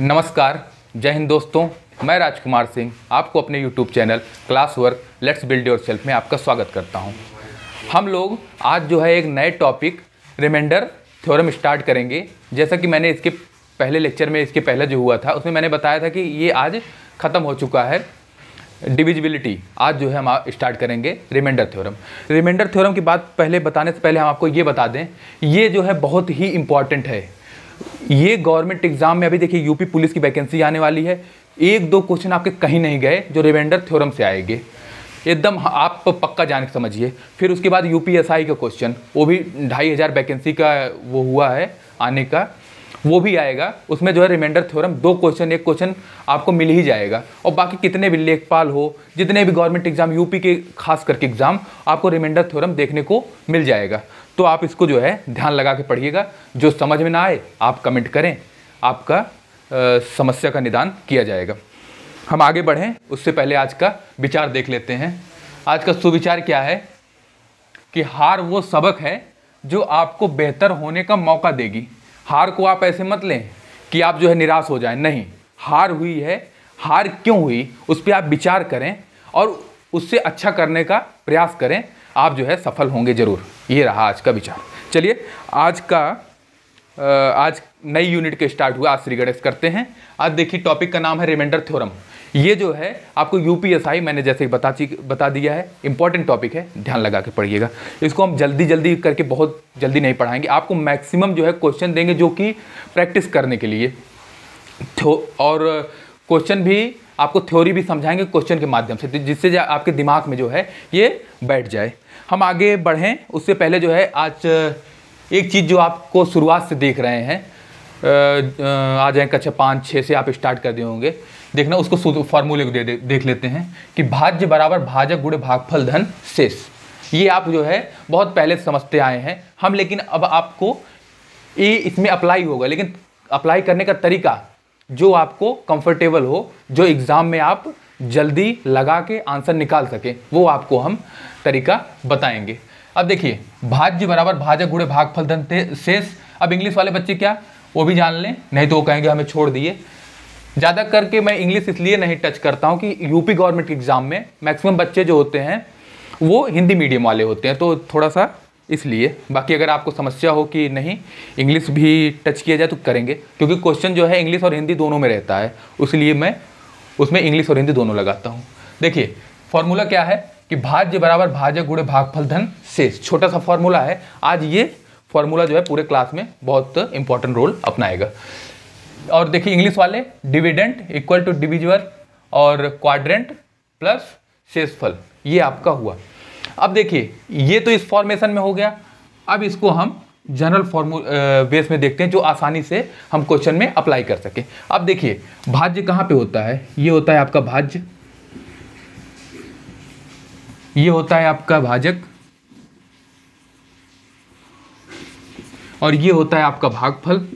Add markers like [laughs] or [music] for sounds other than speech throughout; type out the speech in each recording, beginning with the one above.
नमस्कार जय हिंद दोस्तों मैं राजकुमार सिंह आपको अपने YouTube channel class work let's build yourself में आपका स्वागत करता हूँ हम लोग आज जो है एक नए टॉपिक रिमाइंडर थ्योरम स्टार्ट करेंगे जैसा कि मैंने इसके पहले लेक्चर में इसके पहले जो हुआ था उसमें मैंने बताया था कि ये आज ख़त्म हो चुका है डिविजिबिलिटी आज जो है हम स्टार्ट करेंगे रिमाइंडर थ्योरम रिमाइंडर थ्योरम की बात पहले बताने से पहले हम आपको ये बता दें ये जो है बहुत ही इम्पॉर्टेंट है ये गवर्नमेंट एग्जाम में अभी देखिए यूपी पुलिस की वैकेंसी आने वाली है एक दो क्वेश्चन आपके कहीं नहीं गए जो रिवेंडर थ्योरम से आएंगे एकदम आप पक्का जान के समझिए फिर उसके बाद यू का क्वेश्चन वो भी ढाई हज़ार वैकेंसी का वो हुआ है आने का वो भी आएगा उसमें जो है रिमाइंडर थ्योरम दो क्वेश्चन एक क्वेश्चन आपको मिल ही जाएगा और बाकी कितने भी लेखपाल हो जितने भी गवर्नमेंट एग्जाम यूपी के खास करके एग्जाम आपको रिमाइंडर थ्योरम देखने को मिल जाएगा तो आप इसको जो है ध्यान लगा के पढ़िएगा जो समझ में ना आए आप कमेंट करें आपका आ, समस्या का निदान किया जाएगा हम आगे बढ़ें उससे पहले आज का विचार देख लेते हैं आज का सुविचार क्या है कि हार वो सबक है जो आपको बेहतर होने का मौका देगी हार को आप ऐसे मत लें कि आप जो है निराश हो जाएं नहीं हार हुई है हार क्यों हुई उस पर आप विचार करें और उससे अच्छा करने का प्रयास करें आप जो है सफल होंगे ज़रूर ये रहा आज का विचार चलिए आज का आज नई यूनिट के स्टार्ट हुआ आज श्री गणेश करते हैं आज देखिए टॉपिक का नाम है रिमाइंडर थ्योरम ये जो है आपको यूपीएसआई मैंने जैसे बता बता दिया है इंपॉर्टेंट टॉपिक है ध्यान लगा के पढ़िएगा इसको हम जल्दी जल्दी करके बहुत जल्दी नहीं पढ़ाएंगे आपको मैक्सिमम जो है क्वेश्चन देंगे जो कि प्रैक्टिस करने के लिए तो, और क्वेश्चन भी आपको थ्योरी भी समझाएंगे क्वेश्चन के माध्यम से जिससे आपके दिमाग में जो है ये बैठ जाए हम आगे बढ़ें उससे पहले जो है आज एक चीज़ जो आपको शुरुआत से देख रहे हैं आ जाए कक्षा पाँच छः से आप स्टार्ट कर दिए होंगे देखना उसको फॉर्मूले को दे, दे, देख लेते हैं कि भाज्य बराबर भाजक गुड़े भागफल धन शेष ये आप जो है बहुत पहले समझते आए हैं हम लेकिन अब आपको ये इसमें अप्लाई होगा लेकिन अप्लाई करने का तरीका जो आपको कंफर्टेबल हो जो एग्ज़ाम में आप जल्दी लगा के आंसर निकाल सकें वो आपको हम तरीका बताएंगे अब देखिए भाज्य बराबर भाजक गुड़े फल धन शेष अब इंग्लिश वाले बच्चे क्या वो भी जान लें नहीं तो वो कहेंगे हमें छोड़ दिए ज़्यादा करके मैं इंग्लिश इसलिए नहीं टच करता हूँ कि यूपी गवर्नमेंट के एग्ज़ाम में मैक्सिमम बच्चे जो होते हैं वो हिंदी मीडियम वाले होते हैं तो थोड़ा सा इसलिए बाकी अगर आपको समस्या हो कि नहीं इंग्लिश भी टच किया जाए तो करेंगे क्योंकि क्वेश्चन जो है इंग्लिश और हिंदी दोनों में रहता है उसलिए मैं उसमें इंग्लिश और हिंदी दोनों लगाता हूँ देखिए फॉर्मूला क्या है कि भाज्य बराबर भाज्य गुड़े भागफल धन शेष छोटा सा फॉर्मूला है आज ये फॉर्मूला जो है पूरे क्लास में बहुत इंपॉर्टेंट रोल अपनाएगा और देखिए इंग्लिश वाले डिविडेंट इक्वल टू डिविजुअल और क्वाड्रेंट प्लस शेषफल ये आपका हुआ अब देखिए ये तो इस फॉर्मेशन में हो गया अब इसको हम जनरल फॉर्मू बेस में देखते हैं जो आसानी से हम क्वेश्चन में अप्लाई कर सकें अब देखिए भाज्य कहाँ पे होता है ये होता है आपका भाज्य ये होता है आपका भाजक और ये होता है आपका भागफल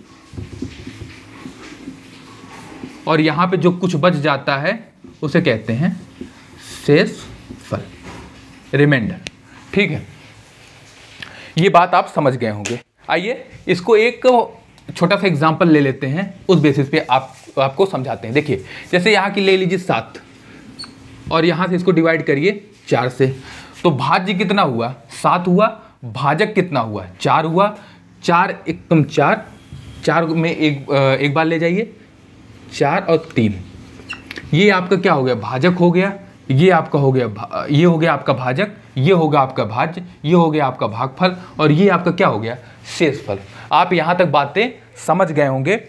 और यहाँ पे जो कुछ बच जाता है उसे कहते हैं शेष रिमाइंडर ठीक है ये बात आप समझ गए होंगे आइए इसको एक छोटा सा एग्जाम्पल ले लेते हैं उस बेसिस पे आप आपको समझाते हैं देखिए जैसे यहाँ की ले लीजिए सात और यहाँ से इसको डिवाइड करिए चार से तो भाज्य कितना हुआ सात हुआ भाजक कितना हुआ चार हुआ चार एकदम चार चार में एक एक बार ले जाइए चार और तीन ये आपका क्या हो गया भाजक हो गया ये आपका हो गया ये हो गया आपका भाजक ये होगा आपका भाज्य ये हो गया आपका भागफल और ये आपका क्या हो गया शेषफल आप यहाँ तक बातें समझ गए होंगे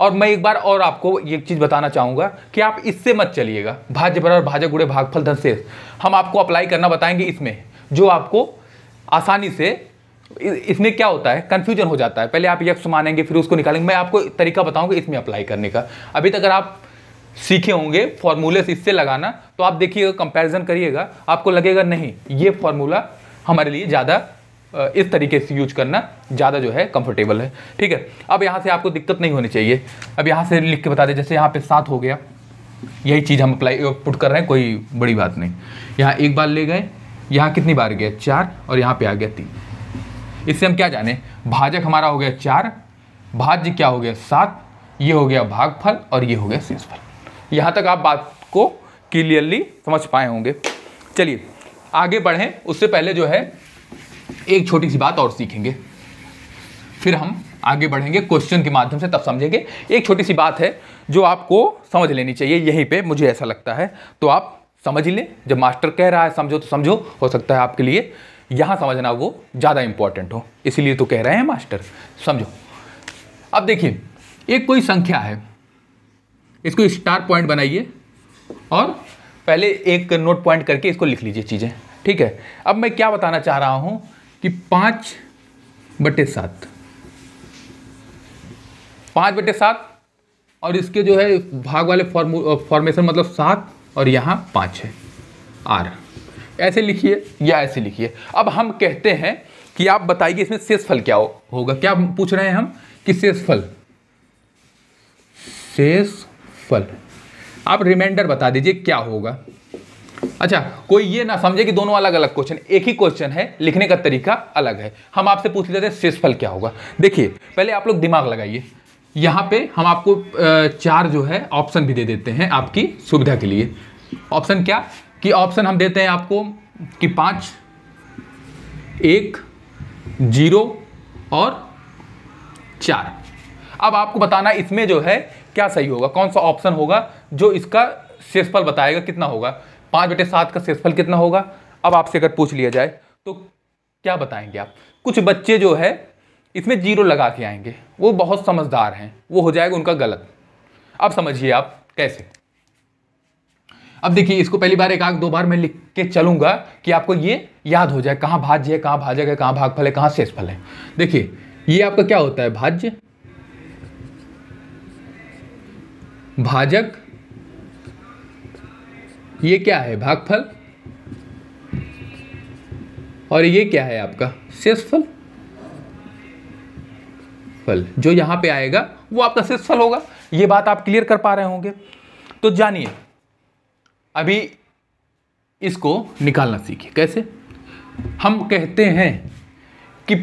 और मैं एक बार और आपको एक चीज़ बताना चाहूँगा कि आप इससे मत चलिएगा भाज्य बराबर भाजक गुड़े भागफल धन शेष हम आपको अप्लाई करना बताएंगे इसमें जो आपको आसानी से इसमें क्या होता है कन्फ्यूजन हो जाता है पहले आप यक्ष मानेंगे फिर उसको निकालेंगे मैं आपको तरीका बताऊंगा इसमें अप्लाई करने का अभी तक अगर आप सीखे होंगे फॉर्मूले इससे लगाना तो आप देखिएगा कंपैरिजन करिएगा आपको लगेगा नहीं ये फॉर्मूला हमारे लिए ज़्यादा इस तरीके से यूज करना ज़्यादा जो है कंफर्टेबल है ठीक है अब यहाँ से आपको दिक्कत नहीं होनी चाहिए अब यहाँ से लिख के बता दें जैसे यहाँ पे सात हो गया यही चीज़ हम अप्लाई पुट कर रहे हैं कोई बड़ी बात नहीं यहाँ एक बार ले गए यहाँ कितनी बार गया चार और यहाँ पर आ गया तीन इससे हम क्या जाने भाजक हमारा हो गया चार भाज्य क्या हो गया सात ये हो गया भागफल और ये हो गया शेषफल यहाँ तक आप बात को क्लियरली समझ पाए होंगे चलिए आगे बढ़ें उससे पहले जो है एक छोटी सी बात और सीखेंगे फिर हम आगे बढ़ेंगे क्वेश्चन के माध्यम से तब समझेंगे एक छोटी सी बात है जो आपको समझ लेनी चाहिए यहीं पे मुझे ऐसा लगता है तो आप समझ लें जब मास्टर कह रहा है समझो तो समझो हो सकता है आपके लिए यहाँ समझना वो ज़्यादा इंपॉर्टेंट हो इसीलिए तो कह रहे हैं मास्टर समझो अब देखिए एक कोई संख्या है इसको स्टार पॉइंट बनाइए और पहले एक नोट पॉइंट करके इसको लिख लीजिए चीज़ें ठीक है अब मैं क्या बताना चाह रहा हूँ कि पाँच बटे सात पाँच बटे सात और इसके जो है भाग वाले फॉर्मेशन मतलब सात और यहाँ पाँच है आर ऐसे लिखिए या ऐसे लिखिए अब हम कहते हैं कि आप बताइए इसमें शेषफल क्या हो, होगा क्या पूछ रहे हैं हम कि शेषफल शेष फल आप रिमाइंडर बता दीजिए क्या होगा अच्छा कोई ये ना समझे कि दोनों अलग अलग क्वेश्चन एक ही क्वेश्चन है लिखने का तरीका अलग है हम आपसे पूछ लेते हैं शेषफल क्या होगा देखिए पहले आप लोग दिमाग लगाइए यहाँ पे हम आपको चार जो है ऑप्शन भी दे देते हैं आपकी सुविधा के लिए ऑप्शन क्या कि ऑप्शन हम देते हैं आपको कि पाँच एक जीरो और चार अब आपको बताना इसमें जो है क्या सही होगा कौन सा ऑप्शन होगा जो इसका शेषफल बताएगा कितना होगा पाँच बटे सात का शेषफल कितना होगा अब आपसे अगर पूछ लिया जाए तो क्या बताएंगे आप कुछ बच्चे जो है इसमें जीरो लगा के आएंगे वो बहुत समझदार हैं वो हो जाएगा उनका गलत अब समझिए आप कैसे अब देखिए इसको पहली बार एक आग दो बार मैं लिख के चलूंगा कि आपको ये याद हो जाए कहाँ भाज्य है कहाँ भाजक है कहाँ भागफल है कहाँ शेषफल है देखिए ये आपका क्या होता है भाज्य भाजक ये क्या है भागफल और ये क्या है आपका शेषफल फल जो यहां पे आएगा वो आपका शेषफल होगा ये बात आप क्लियर कर पा रहे होंगे तो जानिए अभी इसको निकालना सीखिए कैसे हम कहते हैं कि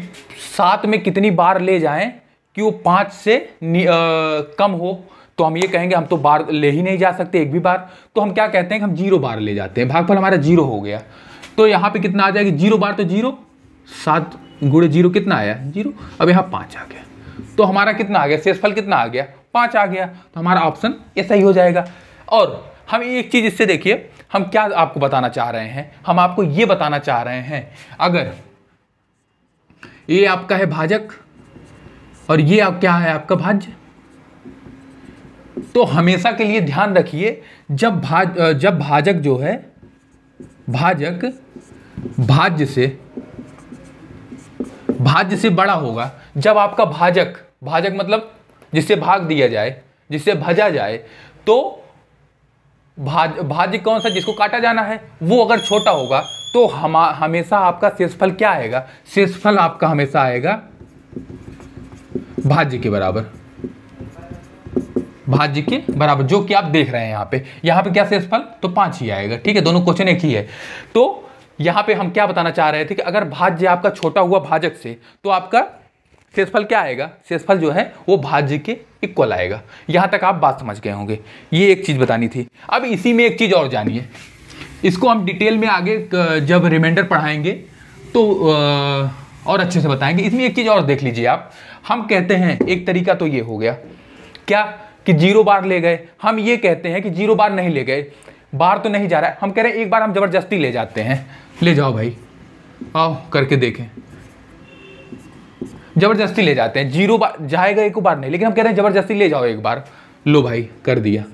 सात में कितनी बार ले जाएं कि वो पांच से आ, कम हो तो हम ये कहेंगे हम तो बार ले ही नहीं जा सकते एक भी बार तो हम क्या कहते हैं कि हम जीरो बार ले जाते हैं भागफल हमारा जीरो हो गया तो यहाँ पे कितना आ जाएगा जीरो बार तो जीरो सात गुड़े जीरो कितना आया जीरो अब यहाँ पाँच आ गया तो हमारा कितना आ गया शेषफल कितना आ गया पाँच आ गया तो हमारा ऑप्शन ये सही हो जाएगा और हम एक चीज़ इससे देखिए हम क्या आपको बताना चाह रहे हैं हम आपको ये बताना चाह रहे हैं अगर ये आपका है भाजक और ये आप क्या है आपका भाज्य तो हमेशा के लिए ध्यान रखिए जब भाज जब भाजक जो है भाजक भाज्य से भाज्य से बड़ा होगा जब आपका भाजक भाजक मतलब जिससे भाग दिया जाए जिससे भजा जाए तो भाज भाज्य कौन सा जिसको काटा जाना है वो अगर छोटा होगा तो हम हमेशा आपका शेषफल क्या आएगा शेषफल आपका हमेशा आएगा भाज्य के बराबर भाज्य के बराबर जो कि आप देख रहे हैं यहाँ पे यहाँ पे क्या शेषफल तो पाँच ही आएगा ठीक है दोनों क्वेश्चन एक ही है तो यहाँ पे हम क्या बताना चाह रहे थे कि अगर भाज्य आपका छोटा हुआ भाजक से तो आपका शेषफल क्या आएगा शेषफल जो है वो भाज्य के इक्वल आएगा यहाँ तक आप बात समझ गए होंगे ये एक चीज़ बतानी थी अब इसी में एक चीज़ और जानिए इसको हम डिटेल में आगे जब रिमाइंडर पढ़ाएंगे तो और अच्छे से बताएंगे इसमें एक चीज़ और देख लीजिए आप हम कहते हैं एक तरीका तो ये हो गया क्या कि जीरो बार ले गए हम ये कहते हैं कि जीरो बार नहीं ले गए बार तो नहीं जा रहा है हम कह रहे हैं एक बार हम ज़बरदस्ती ले जाते हैं ले जाओ भाई आओ करके देखें ज़बरदस्ती ले जाते हैं जीरो बार जाएगा एक बार नहीं लेकिन हम कह रहे हैं ज़बरदस्ती ले जाओ एक बार लो भाई कर दिया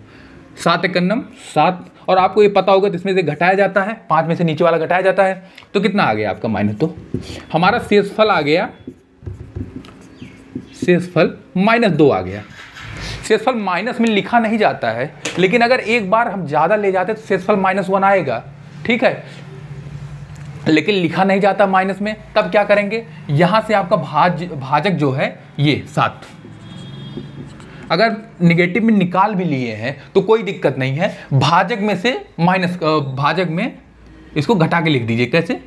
सात इकन्नम सात और आपको ये पता होगा तो इसमें से घटाया जाता है पाँच में से नीचे वाला घटाया जाता है तो कितना आ गया आपका माइनस दो तो? हमारा शेष आ गया फल माइनस दो आ गया शेषफल माइनस में लिखा नहीं जाता है लेकिन अगर एक बार हम ज़्यादा ले जाते तो शेषफल माइनस वन आएगा ठीक है लेकिन लिखा नहीं जाता माइनस में तब क्या करेंगे यहां से आपका भाज भाजक जो है ये सात अगर निगेटिव में निकाल भी लिए हैं तो कोई दिक्कत नहीं है भाजक में से माइनस भाजक में इसको घटा के लिख दीजिए कैसे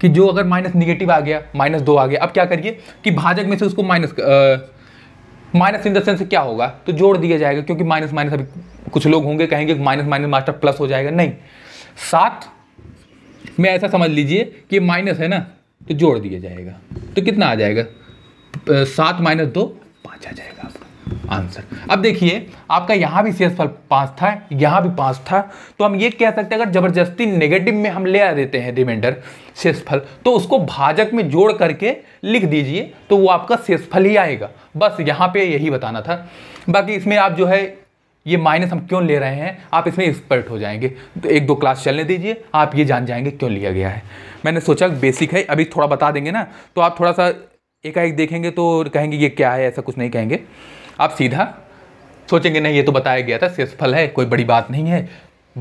कि जो अगर माइनस निगेटिव आ गया माइनस दो आ गया अब क्या करिए कि भाजक में से उसको minus minus in the sense क्या होगा तो जोड़ दिया जाएगा क्योंकि माइनस माइनस अभी कुछ लोग होंगे कहेंगे माइनस माइनस मास्टर प्लस हो जाएगा नहीं सात में ऐसा समझ लीजिए कि माइनस है ना तो जोड़ दिया जाएगा तो कितना आ जाएगा सात माइनस दो पाँच आ जाएगा आपका आंसर अब देखिए आपका यहाँ भी शेषफल पांच पास था यहाँ भी पास था तो हम ये कह सकते हैं अगर ज़बरदस्ती नेगेटिव में हम ले आ देते हैं रिमाइंडर शेषफल तो उसको भाजक में जोड़ करके लिख दीजिए तो वो आपका शेषफल ही आएगा बस यहाँ पे यही बताना था बाकी इसमें आप जो है ये माइनस हम क्यों ले रहे हैं आप इसमें एक्सपर्ट हो जाएंगे तो एक दो क्लास चलने दीजिए आप ये जान जाएंगे क्यों लिया गया है मैंने सोचा बेसिक है अभी थोड़ा बता देंगे ना तो आप थोड़ा सा एकाएक देखेंगे तो कहेंगे ये क्या है ऐसा कुछ नहीं कहेंगे आप सीधा सोचेंगे नहीं ये तो बताया गया था सेसफल है कोई बड़ी बात नहीं है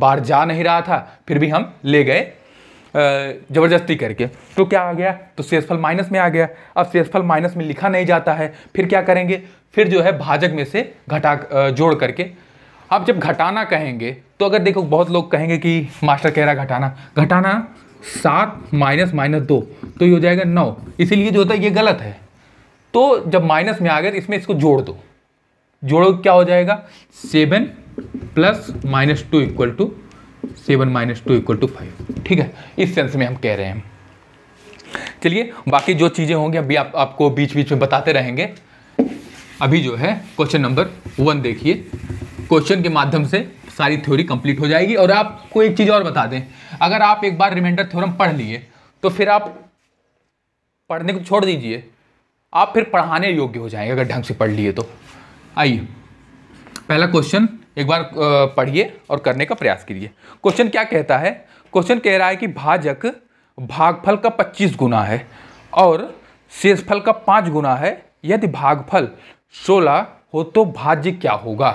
बाहर जा नहीं रहा था फिर भी हम ले गए ज़बरदस्ती करके तो क्या आ गया तो सेसफल माइनस में आ गया अब सेसफल माइनस में लिखा नहीं जाता है फिर क्या करेंगे फिर जो है भाजक में से घटा जोड़ करके अब जब घटाना कहेंगे तो अगर देखो बहुत लोग कहेंगे कि मास्टर कह रहा घटाना घटाना सात माइनस माइनस दो तो ये हो जाएगा नौ इसीलिए जो होता है ये गलत है तो जब माइनस में आ गया तो इसमें इसको जोड़ दो जोड़ो क्या हो जाएगा seven plus minus two equal to seven minus two equal to five ठीक है इस सेंस में हम कह रहे हैं चलिए बाकी जो चीज़ें होंगी अभी आप आपको बीच बीच में बताते रहेंगे अभी जो है क्वेश्चन नंबर वन देखिए क्वेश्चन के माध्यम से सारी थ्योरी कंप्लीट हो जाएगी और आपको एक चीज़ और बता दें अगर आप एक बार रिमाइंडर थ्योरम पढ़ लिए तो फिर आप पढ़ने को छोड़ दीजिए आप फिर पढ़ाने योग्य हो जाएंगे अगर ढंग से पढ़ लिए तो आइए पहला क्वेश्चन एक बार पढ़िए और करने का प्रयास करिए क्वेश्चन क्या कहता है क्वेश्चन कह रहा है कि भाजक भागफल का 25 गुना है और शेषफल का पाँच गुना है यदि भागफल 16 हो तो भाज्य क्या होगा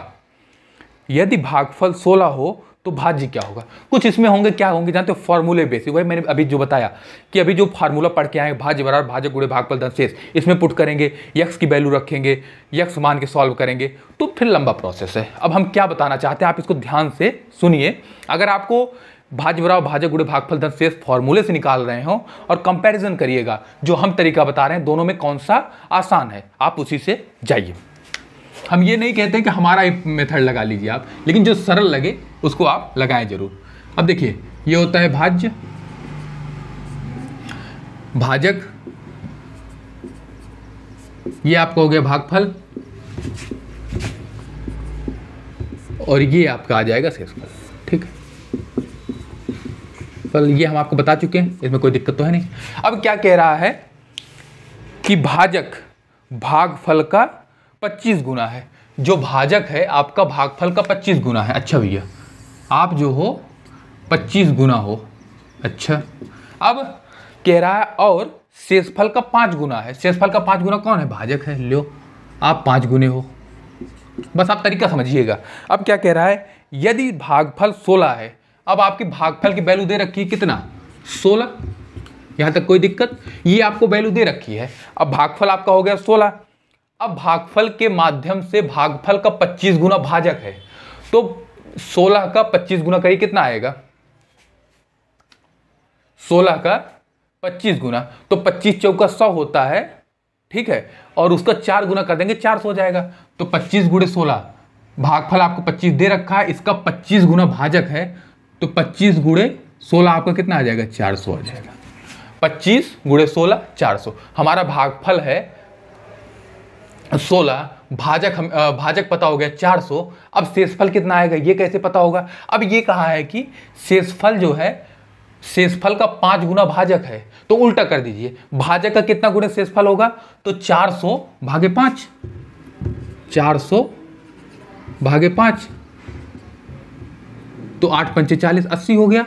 यदि भागफल 16 हो तो भाज्य क्या होगा कुछ इसमें होंगे क्या होंगे जानते हो फॉर्मूले बेसिक वही मैंने अभी जो बताया कि अभी जो फार्मूला पढ़ के आए भाज्य बराबर भाज्य गुड़े भागफल दंशेष इसमें पुट करेंगे यक्स की वैल्यू रखेंगे यक्स मान के सॉल्व करेंगे तो फिर लंबा प्रोसेस है अब हम क्या बताना चाहते हैं आप इसको ध्यान से सुनिए अगर आपको भाज्य बराबर भाज्य गुड़े भागफल दंशेष फॉर्मूले से निकाल रहे हो और कंपैरिजन करिएगा जो हम तरीका बता रहे हैं दोनों में कौन सा आसान है आप उसी से जाइए हम ये नहीं कहते कि हमारा मेथड लगा लीजिए आप लेकिन जो सरल लगे उसको आप लगाएं जरूर अब देखिए ये होता है भाज्य भाजक ये आपका हो गया भागफल और ये आपका आ जाएगा शेषफल ठीक है ये हम आपको बता चुके हैं इसमें कोई दिक्कत तो है नहीं अब क्या कह रहा है कि भाजक भागफल का पच्चीस गुना है जो भाजक है आपका भागफल का पच्चीस गुना है अच्छा भैया आप जो हो पच्चीस गुना हो अच्छा अब कह रहा है और शेषफल का पाँच गुना है शेषफल का पाँच गुना कौन है भाजक है लो आप पाँच गुने हो बस आप तरीका समझिएगा अब क्या कह रहा है यदि भागफल सोलह है अब आपकी भागफल की वैल्यू दे रखी है कितना सोलह यहाँ तक कोई दिक्कत ये आपको वैल्यू दे रखी है अब भागफल आपका हो गया सोलह अब भागफल के माध्यम से भागफल का 25 गुना भाजक है तो 16 का 25 गुना करिए कितना आएगा 16 का 25 गुना तो 25 चौका सौ होता है ठीक है और उसका चार गुना कर देंगे चार सौ हो जाएगा तो 25 गुड़े सोलह भागफल आपको 25 दे रखा है इसका 25 गुना भाजक है तो 25 गुड़े सोलह आपका कितना आ जाएगा 400 आ जाएगा 25 गुड़े चार सौ हमारा भागफल है सोलह भाजक हम भाजक पता हो गया चार सौ अब शेषफल कितना आएगा ये कैसे पता होगा अब ये कहा है कि शेषफल जो है शेषफल का पाँच गुना भाजक है तो उल्टा कर दीजिए भाजक का कितना गुना शेषफल होगा तो चार सौ भागे पाँच चार सौ भागे पाँच तो आठ पंचे चालीस अस्सी हो गया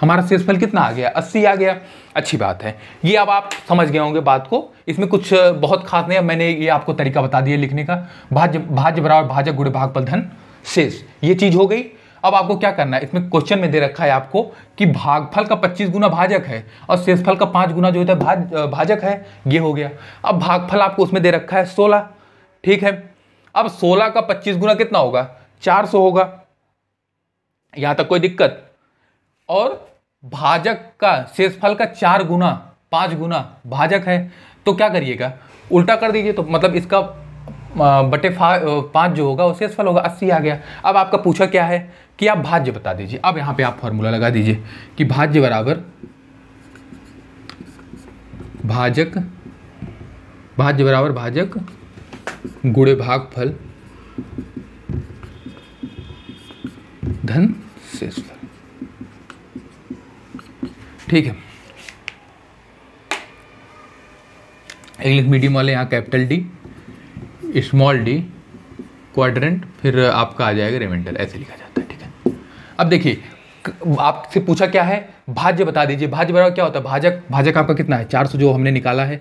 हमारा शेषफल कितना आ गया अस्सी आ गया अच्छी बात है ये अब आप समझ गए होंगे बात को इसमें कुछ बहुत खास नहीं मैंने ये आपको तरीका बता दिया लिखने का भाज्य भाज्य बराबर भाजक गुड़ भाग पर धन शेष ये चीज़ हो गई अब आपको क्या करना है इसमें क्वेश्चन में दे रखा है आपको कि भागफल का 25 गुना भाजक है और शेषफल का पांच गुना जो होता है भाज भाजक है ये हो गया अब भागफल आपको उसमें दे रखा है 16 ठीक है अब 16 का 25 गुना कितना होगा 400 होगा यहाँ तक कोई दिक्कत और भाजक का शेषफल का चार गुना पांच गुना भाजक है तो क्या करिएगा उल्टा कर दीजिए तो मतलब इसका बटे पांच जो होगा वो शेषफल होगा अस्सी आ गया अब आपका पूछा क्या है कि आप भाज्य बता दीजिए अब यहां पे आप फॉर्मूला लगा दीजिए कि भाज्य बराबर भाजक भाज्य बराबर भाजक गुड़े भाग फल धन शेषफल ठीक है इंग्लिश मीडियम वाले यहाँ capital D small D quadrant फिर आपका आ जाएगा रिमेंडर ऐसे लिखा जाता है ठीक है अब देखिए आपसे पूछा क्या है भाज्य बता दीजिए भाज्य बराबर क्या होता है भाजक भाजक आपका कितना है 400 जो हमने निकाला है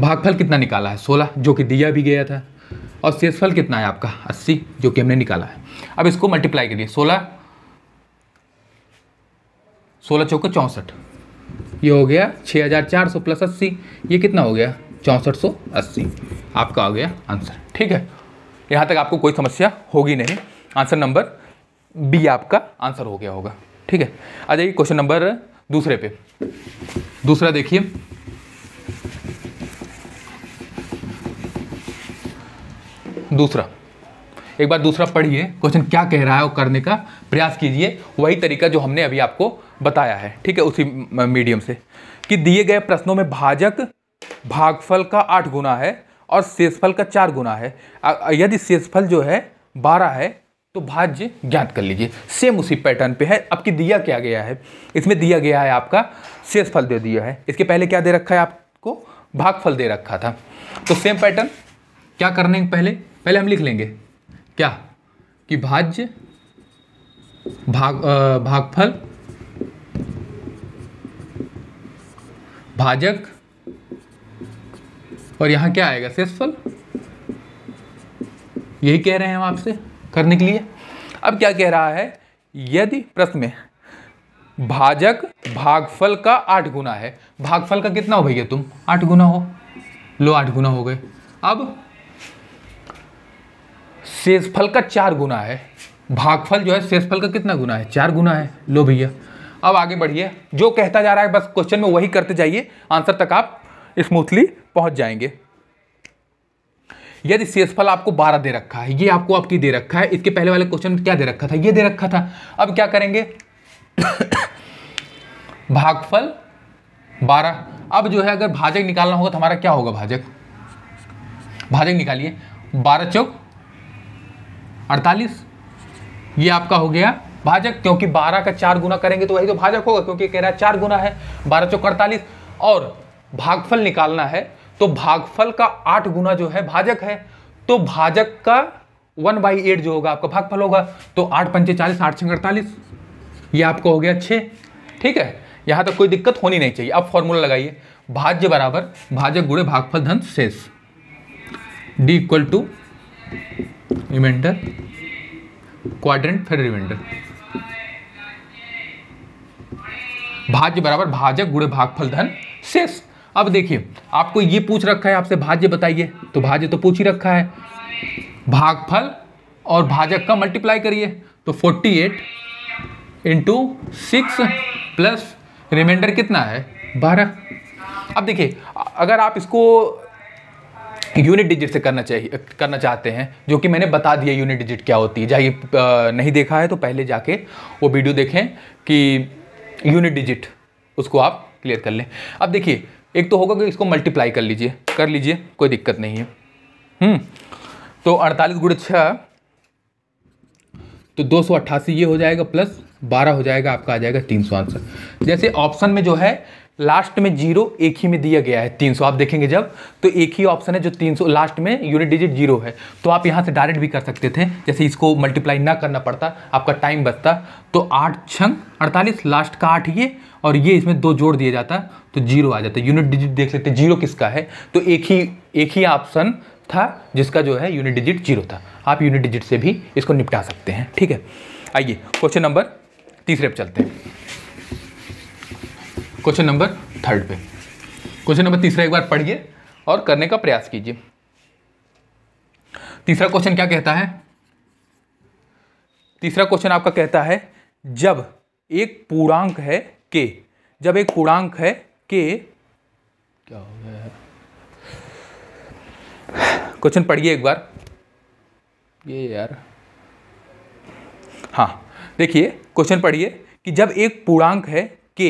भागफल कितना निकाला है 16 जो कि दिया भी गया था और शेषफल कितना है आपका 80 जो कि हमने निकाला है अब इसको मल्टीप्लाई करिए सोलह सोलह चौके चौंसठ ये हो गया छः हज़ार चार सौ प्लस अस्सी ये कितना हो गया चौंसठ सौ अस्सी आपका आ गया आंसर ठीक है यहाँ तक आपको कोई समस्या होगी नहीं आंसर नंबर बी आपका आंसर हो गया होगा ठीक है आ जाइए क्वेश्चन नंबर दूसरे पे दूसरा देखिए दूसरा एक बार दूसरा पढ़िए क्वेश्चन क्या कह रहा है वो करने का प्रयास कीजिए वही तरीका जो हमने अभी आपको बताया है ठीक है उसी मीडियम से कि दिए गए प्रश्नों में भाजक भागफल का आठ गुना है और शेषफल का चार गुना है यदि शेषफल जो है बारह है तो भाज्य ज्ञात कर लीजिए सेम उसी पैटर्न पे है अब कि दिया क्या गया है इसमें दिया गया है आपका शेषफल दे दिया है इसके पहले क्या दे रखा है आपको भागफल दे रखा था तो सेम पैटर्न क्या करने पहले पहले हम लिख लेंगे क्या कि भाज्य भाग भागफल भाजक और यहाँ क्या आएगा शेषफल यही कह रहे हैं हम आपसे करने के लिए अब क्या कह रहा है यदि प्रश्न में भाजक भागफल का आठ गुना है भागफल का कितना हो भैया तुम आठ गुना हो लो आठ गुना हो गए अब शेषफल का चार गुना है भागफल जो है शेषफल का कितना गुना है चार गुना है लो भैया अब आगे बढ़िए जो कहता जा रहा है बस क्वेश्चन में वही करते जाइए आंसर तक आप स्मूथली पहुंच जाएंगे यदि शेषफल आपको बारह दे रखा है ये आपको आपकी दे रखा है इसके पहले वाले क्वेश्चन में क्या दे रखा था ये दे रखा था अब क्या करेंगे [coughs] भागफल बारह अब जो है अगर भाजक निकालना होगा तो हमारा क्या होगा भाजक भाजक निकालिए बारह चौक अड़तालीस ये आपका हो गया भाजक क्योंकि बारह का चार गुना करेंगे तो वही तो भाजक होगा क्योंकि कह रहा है चार गुना है बारह चौक अड़तालीस और भागफल निकालना है तो भागफल का आठ गुना जो है भाजक है तो भाजक का वन बाई एट जो होगा आपका भागफल होगा तो आठ पंचे चालीस आठ छः अड़तालीस ये आपको हो गया छः ठीक है यहाँ तक कोई दिक्कत होनी नहीं चाहिए अब फॉर्मूला लगाइए भाज्य बराबर भाजक गुड़े भागफल धन शेष D equal to reminder quadrant फिर रिमाइंडर भाज्य बराबर भाजक गुड़े भाग फल धन शेष अब देखिए आपको ये पूछ रखा है आपसे भाज्य बताइए तो भाज्य तो पूछ ही रखा है भागफल और भाजक का मल्टीप्लाई करिए तो 48 eight into six plus reminder कितना है बारह अब देखिए अगर आप इसको यूनिट डिजिट से करना चाहिए करना चाहते हैं जो कि मैंने बता दिया यूनिट डिजिट क्या होती है जहाँ नहीं देखा है तो पहले जाके वो वीडियो देखें कि यूनिट [laughs] डिजिट उसको आप क्लियर कर लें अब देखिए एक तो होगा कि इसको मल्टीप्लाई कर लीजिए कर लीजिए कोई दिक्कत नहीं है हम्म तो अड़तालीस गुड़ छः तो दो सौ अट्ठासी ये हो जाएगा प्लस बारह हो जाएगा आपका आ जाएगा तीन सौ आंसर जैसे ऑप्शन में जो है लास्ट में जीरो एक ही में दिया गया है तीन सौ आप देखेंगे जब तो एक ही ऑप्शन है जो तीन सौ लास्ट में यूनिट डिजिट जीरो है तो आप यहाँ से डायरेक्ट भी कर सकते थे जैसे इसको मल्टीप्लाई ना करना पड़ता आपका टाइम बचता तो आठ छंग अड़तालीस लास्ट का आठ ये और ये इसमें दो जोड़ दिया जाता तो जीरो आ जाता यूनिट डिजिट देख लेते जीरो किसका है तो एक ही एक ही ऑप्शन था जिसका जो है यूनिट डिजिट जीरो था आप यूनिट डिजिट से भी इसको निपटा सकते हैं ठीक है आइए क्वेश्चन नंबर तीसरे पर चलते हैं क्वेश्चन नंबर थर्ड पे क्वेश्चन नंबर तीसरा एक बार पढ़िए और करने का प्रयास कीजिए तीसरा क्वेश्चन क्या कहता है तीसरा क्वेश्चन आपका कहता है जब एक पूर्णांक है के जब एक पूर्णांक है के क्या हो गया यार क्वेश्चन पढ़िए एक बार ये यार हाँ देखिए क्वेश्चन पढ़िए कि जब एक पूर्णांक है के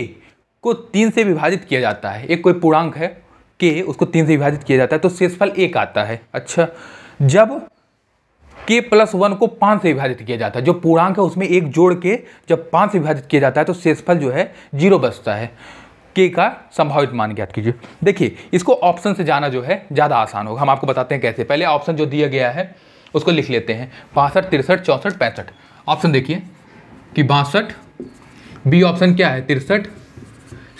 को तीन से विभाजित किया जाता है एक कोई पूर्णांक है के उसको तीन से विभाजित किया जाता है तो शेषफल एक आता है अच्छा जब के प्लस वन को पाँच से विभाजित किया जाता है जो पूर्णांक है उसमें एक जोड़ के जब पाँच से विभाजित किया जाता है तो शेषफल जो है जीरो बचता है के का संभावित मान ज्ञात कीजिए देखिए इसको ऑप्शन से जाना जो है ज़्यादा आसान होगा हम आपको बताते हैं कैसे पहले ऑप्शन जो दिया गया है उसको लिख लेते हैं बासठ तिरसठ चौंसठ पैंसठ ऑप्शन देखिए कि बासठ बी ऑप्शन क्या है तिरसठ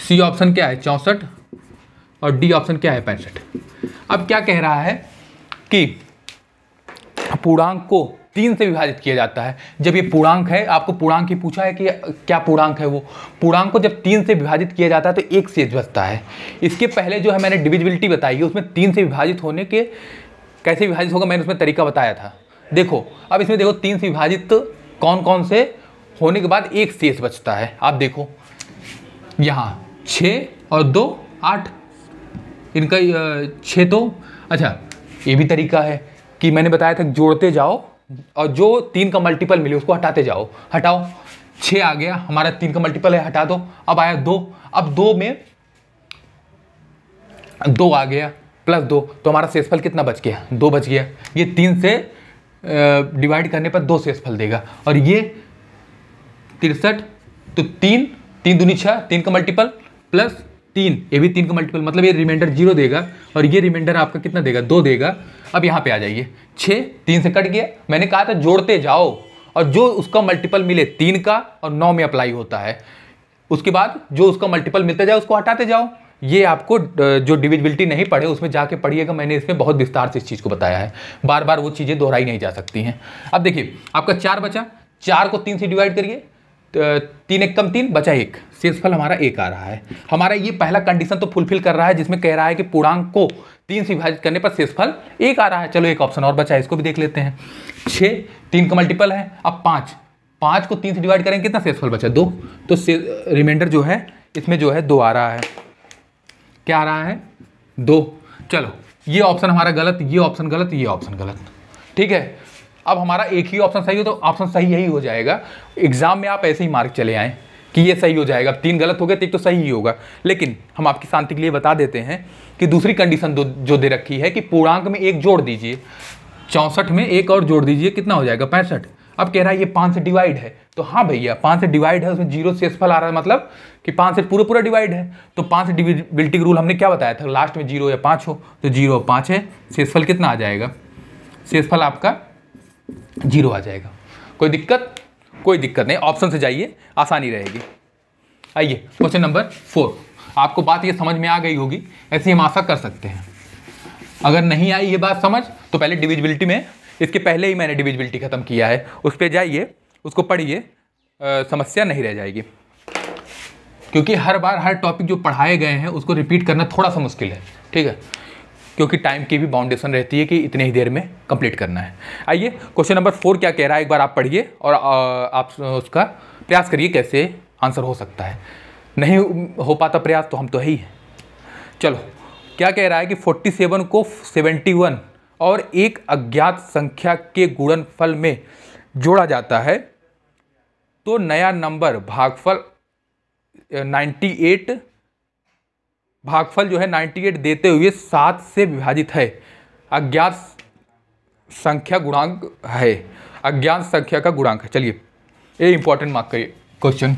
सी ऑप्शन क्या है चौंसठ और डी ऑप्शन क्या है पैंसठ अब क्या कह रहा है कि पूर्णांक को तीन से विभाजित किया जाता है जब ये पूर्णांक है आपको पूर्णांक ही पूछा है कि क्या पूर्णांक है वो पूर्णांक को जब तीन से विभाजित किया जाता है तो एक से बचता है इसके पहले जो है मैंने डिविजिबिलिटी बताई है उसमें तीन से विभाजित होने के कैसे विभाजित होगा मैंने उसमें तरीका बताया था देखो अब इसमें देखो तीन से विभाजित कौन कौन से होने के बाद एक शेष बचता है आप देखो यहाँ छः और दो आठ इनका छः तो अच्छा ये भी तरीका है कि मैंने बताया था जोड़ते जाओ और जो तीन का मल्टीपल मिले उसको हटाते जाओ हटाओ छः आ गया हमारा तीन का मल्टीपल है हटा दो अब आया दो अब दो में दो आ गया प्लस दो तो हमारा सेसफल कितना बच गया दो बच गया ये तीन से डिवाइड करने पर दो सेसफल देगा और ये तिरसठ तो तीन तीन दूनी छः तीन का मल्टीपल प्लस तीन ये भी तीन का मल्टीपल मतलब ये रिमाइंडर जीरो देगा और ये रिमाइंडर आपका कितना देगा दो देगा अब यहाँ पे आ जाइए छः तीन से कट गया मैंने कहा था जोड़ते जाओ और जो उसका मल्टीपल मिले तीन का और नौ में अप्लाई होता है उसके बाद जो उसका मल्टीपल मिलता जाए उसको हटाते जाओ ये आपको जो डिविजिबिलिटी नहीं पढ़े उसमें जाके पढ़िएगा मैंने इसमें बहुत विस्तार से इस चीज़ को बताया है बार बार वो चीज़ें दोहराई नहीं जा सकती हैं अब देखिए आपका चार बचा चार को तीन से डिवाइड करिए तीन एक कम तीन बचा एक शेषफल हमारा एक आ रहा है हमारा ये पहला कंडीशन तो फुलफिल कर रहा है जिसमें कह रहा है कि पूर्णांक को तीन से विभाजित करने पर शेषफल एक आ रहा है चलो एक ऑप्शन और बचा है इसको भी देख लेते हैं छः तीन का मल्टीपल है अब पाँच पाँच को तीन से डिवाइड करेंगे कितना शेषफल बचा दो तो रिमाइंडर जो है इसमें जो है दो आ रहा है क्या आ रहा है दो चलो ये ऑप्शन हमारा गलत ये ऑप्शन गलत ये ऑप्शन गलत ठीक है अब हमारा एक ही ऑप्शन सही हो तो ऑप्शन सही यही हो जाएगा एग्जाम में आप ऐसे ही मार्क चले आएँ कि ये सही हो जाएगा तीन गलत हो गए तो एक तो सही ही होगा लेकिन हम आपकी शांति के लिए बता देते हैं कि दूसरी कंडीशन जो दे रखी है कि पूर्णांक में एक जोड़ दीजिए चौंसठ में एक और जोड़ दीजिए कितना हो जाएगा पैंसठ अब कह रहा है ये पाँच से डिवाइड है तो हाँ भैया पाँच से डिवाइड है उसमें जीरो से आ रहा है मतलब कि पाँच से पूरा पूरा डिवाइड है तो पाँच से डिविजिबिलिटी रूल हमने क्या बताया था लास्ट में जीरो या पाँच हो तो जीरो पाँच है सेसफल कितना आ जाएगा सेसफल आपका जीरो आ जाएगा कोई दिक्कत कोई दिक्कत नहीं ऑप्शन से जाइए आसानी रहेगी आइए क्वेश्चन नंबर फोर आपको बात ये समझ में आ गई होगी ऐसी हम आशा कर सकते हैं अगर नहीं आई ये बात समझ तो पहले डिविजिबिलिटी में इसके पहले ही मैंने डिविजिबिलिटी ख़त्म किया है उस पर जाइए उसको पढ़िए समस्या नहीं रह जाएगी क्योंकि हर बार हर टॉपिक जो पढ़ाए गए हैं उसको रिपीट करना थोड़ा सा मुश्किल है ठीक है क्योंकि टाइम की भी बाउंडेशन रहती है कि इतने ही देर में कंप्लीट करना है आइए क्वेश्चन नंबर फोर क्या कह रहा है एक बार आप पढ़िए और आप उसका प्रयास करिए कैसे आंसर हो सकता है नहीं हो पाता प्रयास तो हम तो है ही चलो क्या कह रहा है कि 47 को 71 और एक अज्ञात संख्या के गुणनफल में जोड़ा जाता है तो नया नंबर भागफल एट भागफल जो है 98 देते हुए सात से विभाजित है अज्ञात संख्या गुणांक है अज्ञात संख्या का गुणांक है चलिए ये इंपॉर्टेंट मार्क करिए क्वेश्चन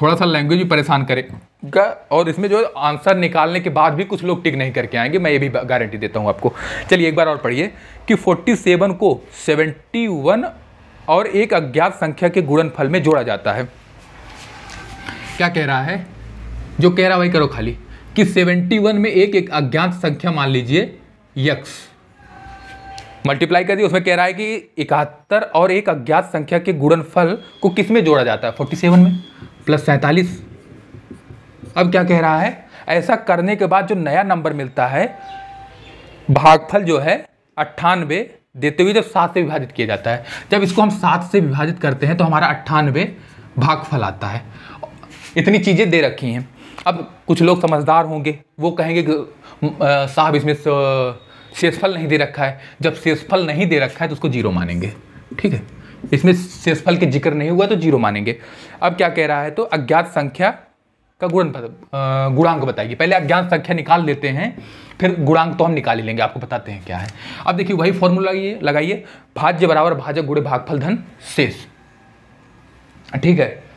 थोड़ा सा लैंग्वेज भी परेशान करेगा और इसमें जो आंसर निकालने के बाद भी कुछ लोग टिक नहीं करके आएंगे मैं ये भी गारंटी देता हूँ आपको चलिए एक बार और पढ़िए कि 47 को 71 और एक अज्ञात संख्या के गुणनफल में जोड़ा जाता है क्या कह रहा है जो कह रहा वही करो खाली कि 71 में एक एक अज्ञात संख्या मान लीजिए यक्स मल्टीप्लाई कर दी उसमें कह रहा है कि इकहत्तर और एक अज्ञात संख्या के गुणनफल को किस में जोड़ा जाता है 47 में प्लस सैंतालीस अब क्या कह रहा है ऐसा करने के बाद जो नया नंबर मिलता है भागफल जो है अट्ठानवे देते हुए जब सात से विभाजित किया जाता है जब इसको हम सात से विभाजित करते हैं तो हमारा अट्ठानवे भागफल आता है इतनी चीज़ें दे रखी हैं अब कुछ लोग समझदार होंगे वो कहेंगे साहब इसमें शेषफल नहीं दे रखा है जब शेषफल नहीं दे रखा है तो उसको जीरो मानेंगे ठीक है इसमें शेषफल के जिक्र नहीं हुआ तो जीरो मानेंगे अब क्या कह रहा है तो अज्ञात संख्या का गुण गुणांक बताइए पहले अज्ञात संख्या निकाल लेते हैं फिर गुणांक तो हम निकाल ही लेंगे आपको बताते हैं क्या है अब देखिए वही फॉर्मूला ये लगाइए भाज्य बराबर भाजक गुड़े भागफल धन शेष ठीक है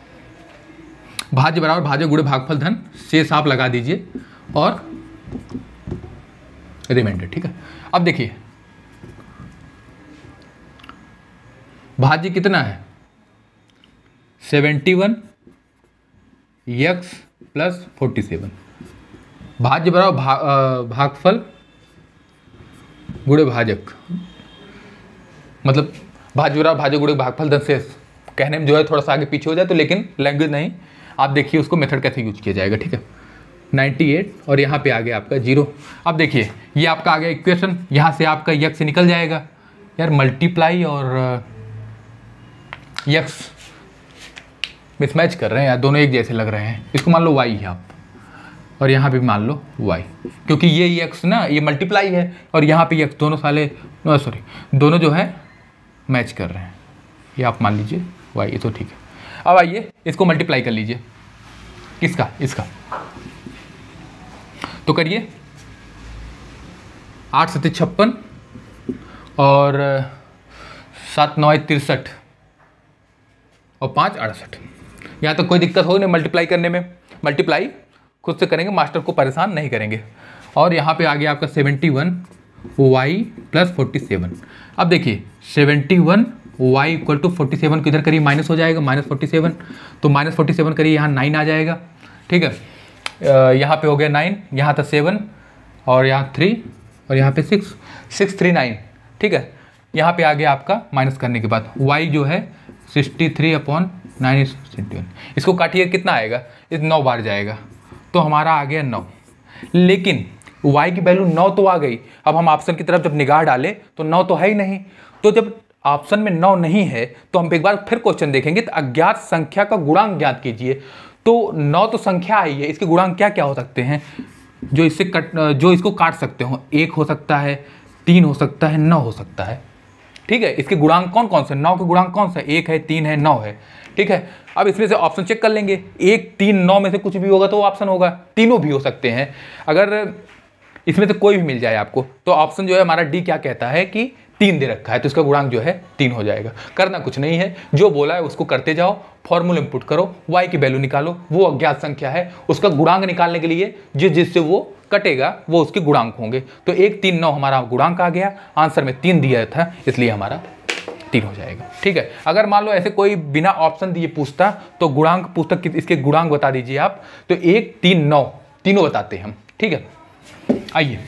भाज्य बराबर भाज्य गुड़े भागफल धन शेष आप लगा दीजिए और रिमाइंडर ठीक है अब देखिए भाज्य कितना है seventy one x plus forty seven भाज्य बराबर भा, भागफल गुड़े भाजक मतलब भाज्य बराबर भाजक गुड़े भागफल शेष कहने में जो है थोड़ा सा आगे पीछे हो जाए तो लेकिन लैंग्वेज नहीं आप देखिए उसको मेथड कैसे यूज किया जाएगा ठीक है 98 और यहाँ पे आ गया आपका जीरो अब देखिए ये आपका आ गया इक्वेशन यहाँ से आपका यक्स निकल जाएगा यार मल्टीप्लाई और यक्स मिसमैच कर रहे हैं यार दोनों एक जैसे लग रहे हैं इसको मान लो वाई है आप और यहाँ पे मान लो वाई क्योंकि ये यक्स ना ये मल्टीप्लाई है और यहाँ पे यक्स दोनों साले सॉरी दोनों जो है मैच कर रहे हैं ये आप मान लीजिए वाई ये तो ठीक है अब आइए इसको मल्टीप्लाई कर लीजिए किसका इसका तो करिए आठ सत्य छप्पन और सात नौ तिरसठ और पाँच अड़सठ यहाँ तक तो कोई दिक्कत हो नहीं मल्टीप्लाई करने में मल्टीप्लाई खुद से करेंगे मास्टर को परेशान नहीं करेंगे और यहाँ पे आ गया आपका seventy one Y plus forty seven अब देखिए seventy one Y equal to forty seven किधर इधर करिए माइनस हो जाएगा माइनस फोर्टी सेवन तो माइनस फोर्टी सेवन करिए यहाँ नाइन आ जाएगा ठीक है यहाँ पे हो गया नाइन यहाँ था सेवन और यहाँ थ्री और यहाँ पे सिक्स सिक्स थ्री नाइन ठीक है यहाँ पे आ गया आपका माइनस करने के बाद वाई जो है sixty three upon nine sixty one इसको काटिए कितना आएगा इस नौ बार जाएगा तो हमारा आ गया नौ लेकिन y की वैल्यू नौ तो आ गई अब हम ऑप्शन की तरफ जब निगाह डालें तो नौ तो है ही नहीं तो जब ऑप्शन में नौ नहीं है तो हम एक बार फिर क्वेश्चन देखेंगे तो अज्ञात संख्या का गुणांक ज्ञात कीजिए तो नौ तो संख्या आई है इसके गुणांक क्या क्या हो सकते हैं जो इससे कट जो इसको काट सकते हो एक हो सकता है तीन हो सकता है नौ हो सकता है ठीक है इसके गुणांक कौन कौन से नौ के गुणांक कौन सा एक है तीन है नौ है ठीक है अब इसमें से ऑप्शन चेक कर लेंगे एक तीन नौ में से कुछ भी होगा तो वो ऑप्शन होगा तीनों भी हो सकते हैं अगर इसमें से कोई भी मिल जाए आपको तो ऑप्शन जो है हमारा डी क्या कहता है कि तीन दे रखा है तो इसका गुणांक जो है तीन हो जाएगा करना कुछ नहीं है जो बोला है उसको करते जाओ फॉर्मूला इनपुट करो वाई की वैल्यू निकालो वो अज्ञात संख्या है उसका गुणांक निकालने के लिए जिस जिससे वो कटेगा वो उसके गुणांक होंगे तो एक तीन नौ हमारा गुणांक आ गया आंसर में तीन दिया था इसलिए हमारा तीन हो जाएगा ठीक है अगर मान लो ऐसे कोई बिना ऑप्शन दिए पूछता तो गुणांक पुस्तक इसके गुणांक बता दीजिए आप तो एक तीन नौ तीनों बताते हैं हम ठीक है आइए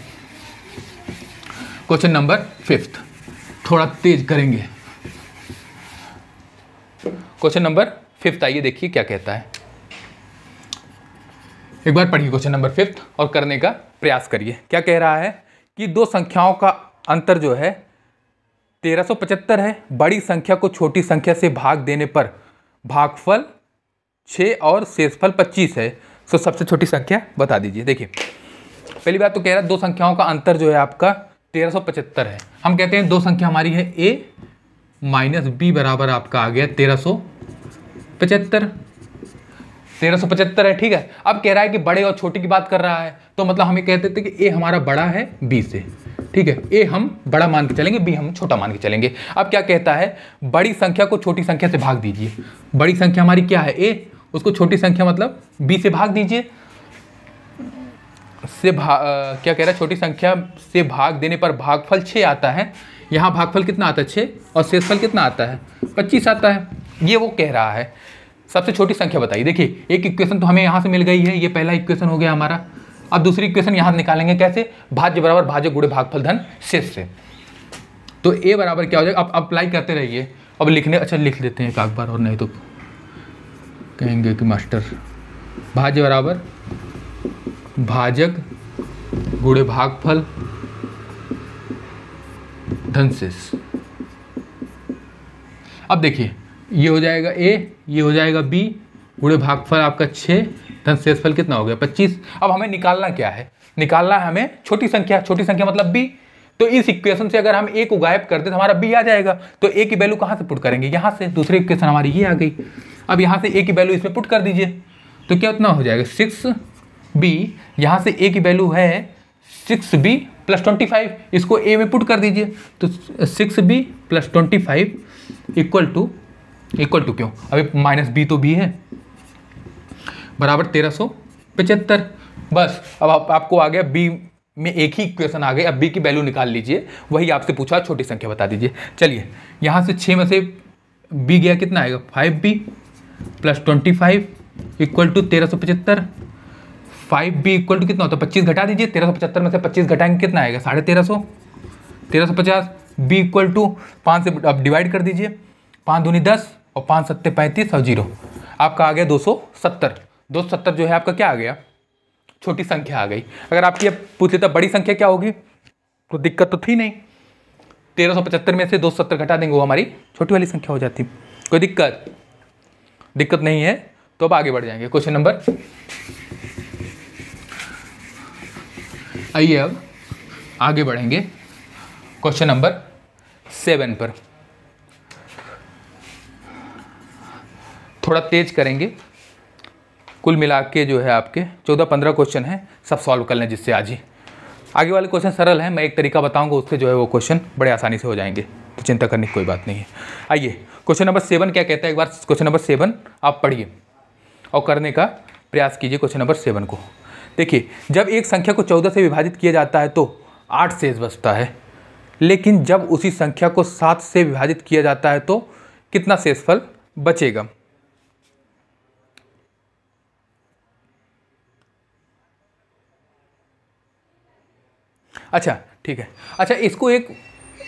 क्वेश्चन नंबर फिफ्थ थोड़ा तेज करेंगे क्वेश्चन नंबर फिफ्थ आइए देखिए क्या कहता है एक बार पढ़िए क्वेश्चन नंबर फिफ्थ और करने का प्रयास करिए क्या कह रहा है कि दो संख्याओं का अंतर जो है 1375 है बड़ी संख्या को छोटी संख्या से भाग देने पर भागफल 6 और शेषफल पच्चीस है सो तो सबसे छोटी संख्या बता दीजिए देखिए पहली बात तो कह रहा है दो संख्याओं का अंतर जो है आपका 1375 है हम कहते हैं दो संख्या हमारी है ए माइनस बी बराबर आपका आ गया तेरह सौ पचहत्तर तेरह सौ पचहत्तर है ठीक है अब कह रहा है कि बड़े और छोटे की बात कर रहा है तो मतलब हमें कहते थे कि ए हमारा बड़ा है बी से ठीक है ए हम बड़ा मान के चलेंगे बी हम छोटा मान के चलेंगे अब क्या कहता है बड़ी संख्या को छोटी संख्या से भाग दीजिए बड़ी संख्या हमारी क्या है ए उसको छोटी संख्या मतलब बी से भाग दीजिए से भा आ, क्या कह रहा है छोटी संख्या से भाग देने पर भागफल छः आता है यहाँ भागफल कितना आता है छः और शेषफल कितना आता है पच्चीस आता है ये वो कह रहा है सबसे छोटी संख्या बताइए देखिए एक इक्वेशन तो हमें यहाँ से मिल गई है ये पहला इक्वेशन हो गया हमारा अब दूसरी इक्वेशन यहाँ निकालेंगे कैसे भाज्य बराबर भाज्य गुड़े भागफल धन शेष से तो ए बराबर क्या हो जाएगा आप अप्लाई करते रहिए अब लिखने अच्छा लिख लेते हैं एक अखबार और नहीं तो कहेंगे कि मास्टर भाज्य बराबर भाजक गुड़े भागफल धनशेष अब देखिए ये हो जाएगा ए ये हो जाएगा बी गुड़े भागफल आपका छः धन शेषफल कितना हो गया पच्चीस अब हमें निकालना क्या है निकालना है हमें छोटी संख्या छोटी संख्या मतलब बी तो इस इक्वेशन से अगर हम ए को गायब कर तो हमारा बी आ जाएगा तो ए की वैल्यू कहाँ से पुट करेंगे यहाँ से दूसरी इक्वेशन हमारी ये आ गई अब यहाँ से ए की वैल्यू इसमें पुट कर दीजिए तो क्या उतना हो जाएगा सिक्स बी यहाँ से ए की वैल्यू है six B plus twenty five इसको ए में पुट कर दीजिए तो six B plus twenty five equal to equal to क्यों अभी माइनस बी तो बी है बराबर तेरह सौ पचहत्तर बस अब आप, आपको आ गया बी में एक ही इक्वेशन आ गई अब बी की वैल्यू निकाल लीजिए वही आपसे पूछा छोटी संख्या बता दीजिए चलिए यहाँ से छः में से बी गया कितना आएगा five B plus twenty five equal to तेरह सौ पचहत्तर फाइव बी इक्वल टू कितना होता है पच्चीस घटा दीजिए तेरह सौ पचहत्तर में से पच्चीस घटाएंगे कितना आएगा साढ़े तेरह सौ तेरह सौ पचास बी इक्वल टू पाँच से अब डिवाइड कर दीजिए पाँच दूनी दस और पाँच सत्ते पैंतीस और जीरो आपका आ गया दो सौ सत्तर दो सौ सत्तर जो है आपका क्या आ गया छोटी संख्या आ गई अगर आपकी अब पूछ लेता बड़ी संख्या क्या होगी तो दिक्कत तो थी नहीं तेरह सौ पचहत्तर में से दो सौ सत्तर घटा देंगे वो हमारी छोटी वाली संख्या हो जाती कोई दिक्कत दिक्कत नहीं है तो अब आगे बढ़ जाएंगे क्वेश्चन नंबर आइए अब आगे बढ़ेंगे क्वेश्चन नंबर सेवन पर थोड़ा तेज करेंगे कुल मिला के जो है आपके चौदह पंद्रह क्वेश्चन हैं सब सॉल्व कर लें जिससे आज ही आगे वाले क्वेश्चन सरल हैं मैं एक तरीका बताऊंगा उससे जो है वो क्वेश्चन बड़े आसानी से हो जाएंगे तो चिंता करने की कोई बात नहीं है आइए क्वेश्चन नंबर सेवन क्या कहता है एक बार क्वेश्चन नंबर सेवन आप पढ़िए और करने का प्रयास कीजिए क्वेश्चन नंबर सेवन को देखिए जब एक संख्या को चौदह से विभाजित किया जाता है तो आठ शेष बचता है लेकिन जब उसी संख्या को सात से विभाजित किया जाता है तो कितना शेषफल बचेगा अच्छा ठीक है अच्छा इसको एक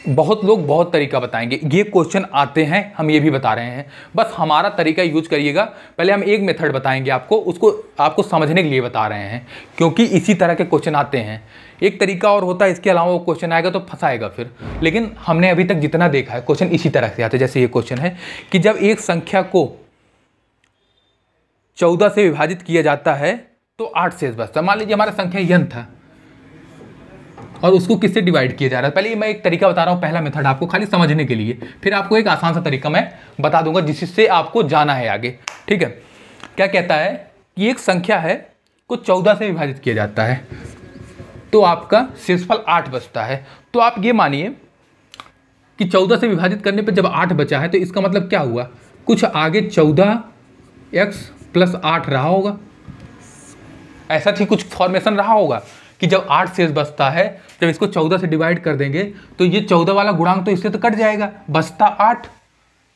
बहुत लोग बहुत तरीका बताएंगे ये क्वेश्चन आते हैं हम ये भी बता रहे हैं बस हमारा तरीका यूज करिएगा पहले हम एक मेथड बताएंगे आपको उसको आपको समझने के लिए बता रहे हैं क्योंकि इसी तरह के क्वेश्चन आते हैं एक तरीका और होता है इसके अलावा वो क्वेश्चन आएगा तो फंसाएगा फिर लेकिन हमने अभी तक जितना देखा है क्वेश्चन इसी तरह से आते जैसे ये क्वेश्चन है कि जब एक संख्या को चौदह से विभाजित किया जाता है तो आठ से बचता तो मान लीजिए हमारा संख्या यन था और उसको किससे डिवाइड किया जा रहा है पहले मैं एक तरीका बता रहा हूँ पहला मेथड आपको खाली समझने के लिए फिर आपको एक आसान सा तरीका मैं बता दूंगा जिससे आपको जाना है आगे ठीक है क्या कहता है कि एक संख्या है को चौदह से विभाजित किया जाता है तो आपका शेषफल आठ बचता है तो आप ये मानिए कि चौदह से विभाजित करने पर जब आठ बचा है तो इसका मतलब क्या हुआ कुछ आगे चौदह एक्स प्लस आठ रहा होगा ऐसा थी कुछ फॉर्मेशन रहा होगा कि जब आठ शेष बचता है जब इसको चौदह से डिवाइड कर देंगे तो ये चौदह वाला गुणांक तो इससे तो कट जाएगा बस्ता आठ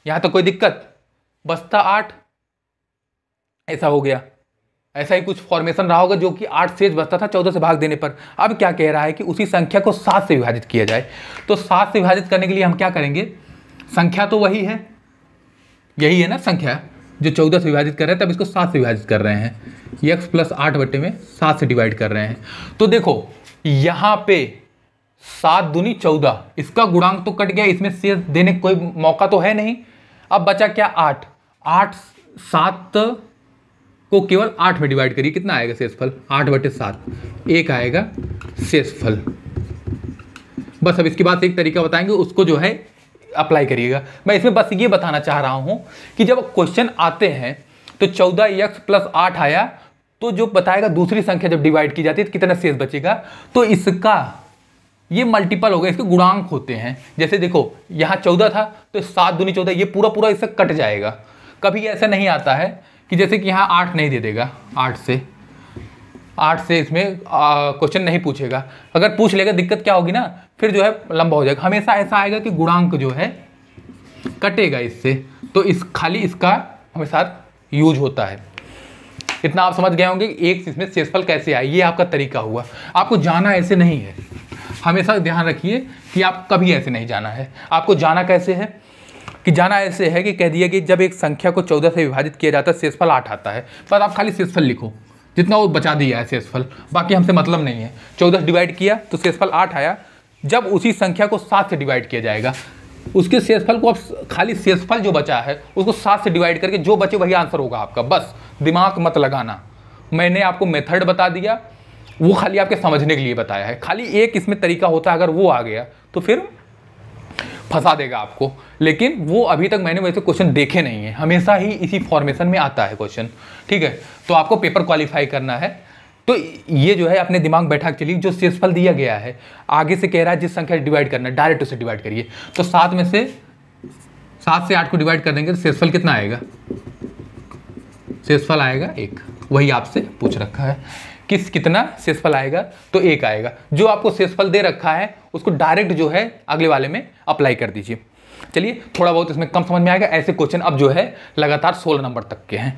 यहाँ तो कोई दिक्कत बस्ता आठ ऐसा हो गया ऐसा ही कुछ फॉर्मेशन रहा होगा जो कि आठ से बचता था चौदह से भाग देने पर अब क्या कह रहा है कि उसी संख्या को सात से विभाजित किया जाए तो सात से विभाजित करने के लिए हम क्या करेंगे संख्या तो वही है यही है ना संख्या जो चौदह से विभाजित कर रहे हैं तब इसको सात से विभाजित कर रहे हैं एक एक्स प्लस आठ बटे में सात से डिवाइड कर रहे हैं तो देखो यहां पे सात दुनी चौदह इसका गुणांक तो कट गया इसमें से देने कोई मौका तो है नहीं अब बचा क्या आठ आठ सात को केवल आठ में डिवाइड करिए कितना आएगा शेषफल आठ बटे सात एक आएगा शेषफल बस अब इसके बाद एक तरीका बताएंगे उसको जो है अप्लाई करिएगा मैं इसमें बस ये बताना चाह रहा हूं कि जब क्वेश्चन आते हैं तो चौदह एक प्लस आठ आया तो जो बताएगा दूसरी संख्या जब डिवाइड की जाती है तो कितना शेष बचेगा तो इसका ये मल्टीपल हो गया इसके गुणांक होते हैं जैसे देखो यहाँ चौदह था तो सात दूनी चौदह ये पूरा पूरा इससे कट जाएगा कभी ऐसा नहीं आता है कि जैसे कि यहाँ आठ नहीं दे देगा आठ से आठ से इसमें क्वेश्चन नहीं पूछेगा अगर पूछ लेगा दिक्कत क्या होगी ना फिर जो है लंबा हो जाएगा हमेशा ऐसा आएगा कि गुणांक जो है कटेगा इससे तो इस खाली इसका हमेशा यूज होता है इतना आप समझ गए होंगे एक इसमें शेषफल कैसे आए ये आपका तरीका हुआ आपको जाना ऐसे नहीं है हमेशा ध्यान रखिए कि आप कभी ऐसे नहीं जाना है आपको जाना कैसे है कि जाना ऐसे है कि कह दिया कि जब एक संख्या को चौदह से विभाजित किया जाता है शेषफल आठ आता है पर तो आप खाली शेषफल लिखो जितना वो बचा दिया है शेषफल बाकी हमसे मतलब नहीं है चौदह डिवाइड किया तो शेषफल आठ आया जब उसी संख्या को सात से डिवाइड किया जाएगा उसके शेषफल को आप खाली शेषफल जो बचा है उसको सात से डिवाइड करके जो बचे वही आंसर होगा आपका बस दिमाग मत लगाना मैंने आपको मेथड बता दिया वो खाली आपके समझने के लिए बताया है खाली एक इसमें तरीका होता है अगर वो आ गया तो फिर फंसा देगा आपको लेकिन वो अभी तक मैंने वैसे क्वेश्चन देखे नहीं है हमेशा ही इसी फॉर्मेशन में आता है क्वेश्चन ठीक है तो आपको पेपर क्वालिफाई करना है तो ये जो है अपने दिमाग बैठा चलिए जो शेषफल दिया गया है आगे से कह रहा है जिस संख्या से डिवाइड करना डायरेक्ट उसे डिवाइड करिए तो सात में से सात से आठ को डिवाइड कर देंगे तो शेषफल कितना आएगा शेषफल आएगा एक वही आपसे पूछ रखा है किस कितना शेषफल आएगा तो एक आएगा जो आपको शेषफल दे रखा है उसको डायरेक्ट जो है अगले वाले में अप्लाई कर दीजिए चलिए थोड़ा बहुत इसमें कम समझ में आएगा ऐसे क्वेश्चन अब जो है लगातार सोलह नंबर तक के हैं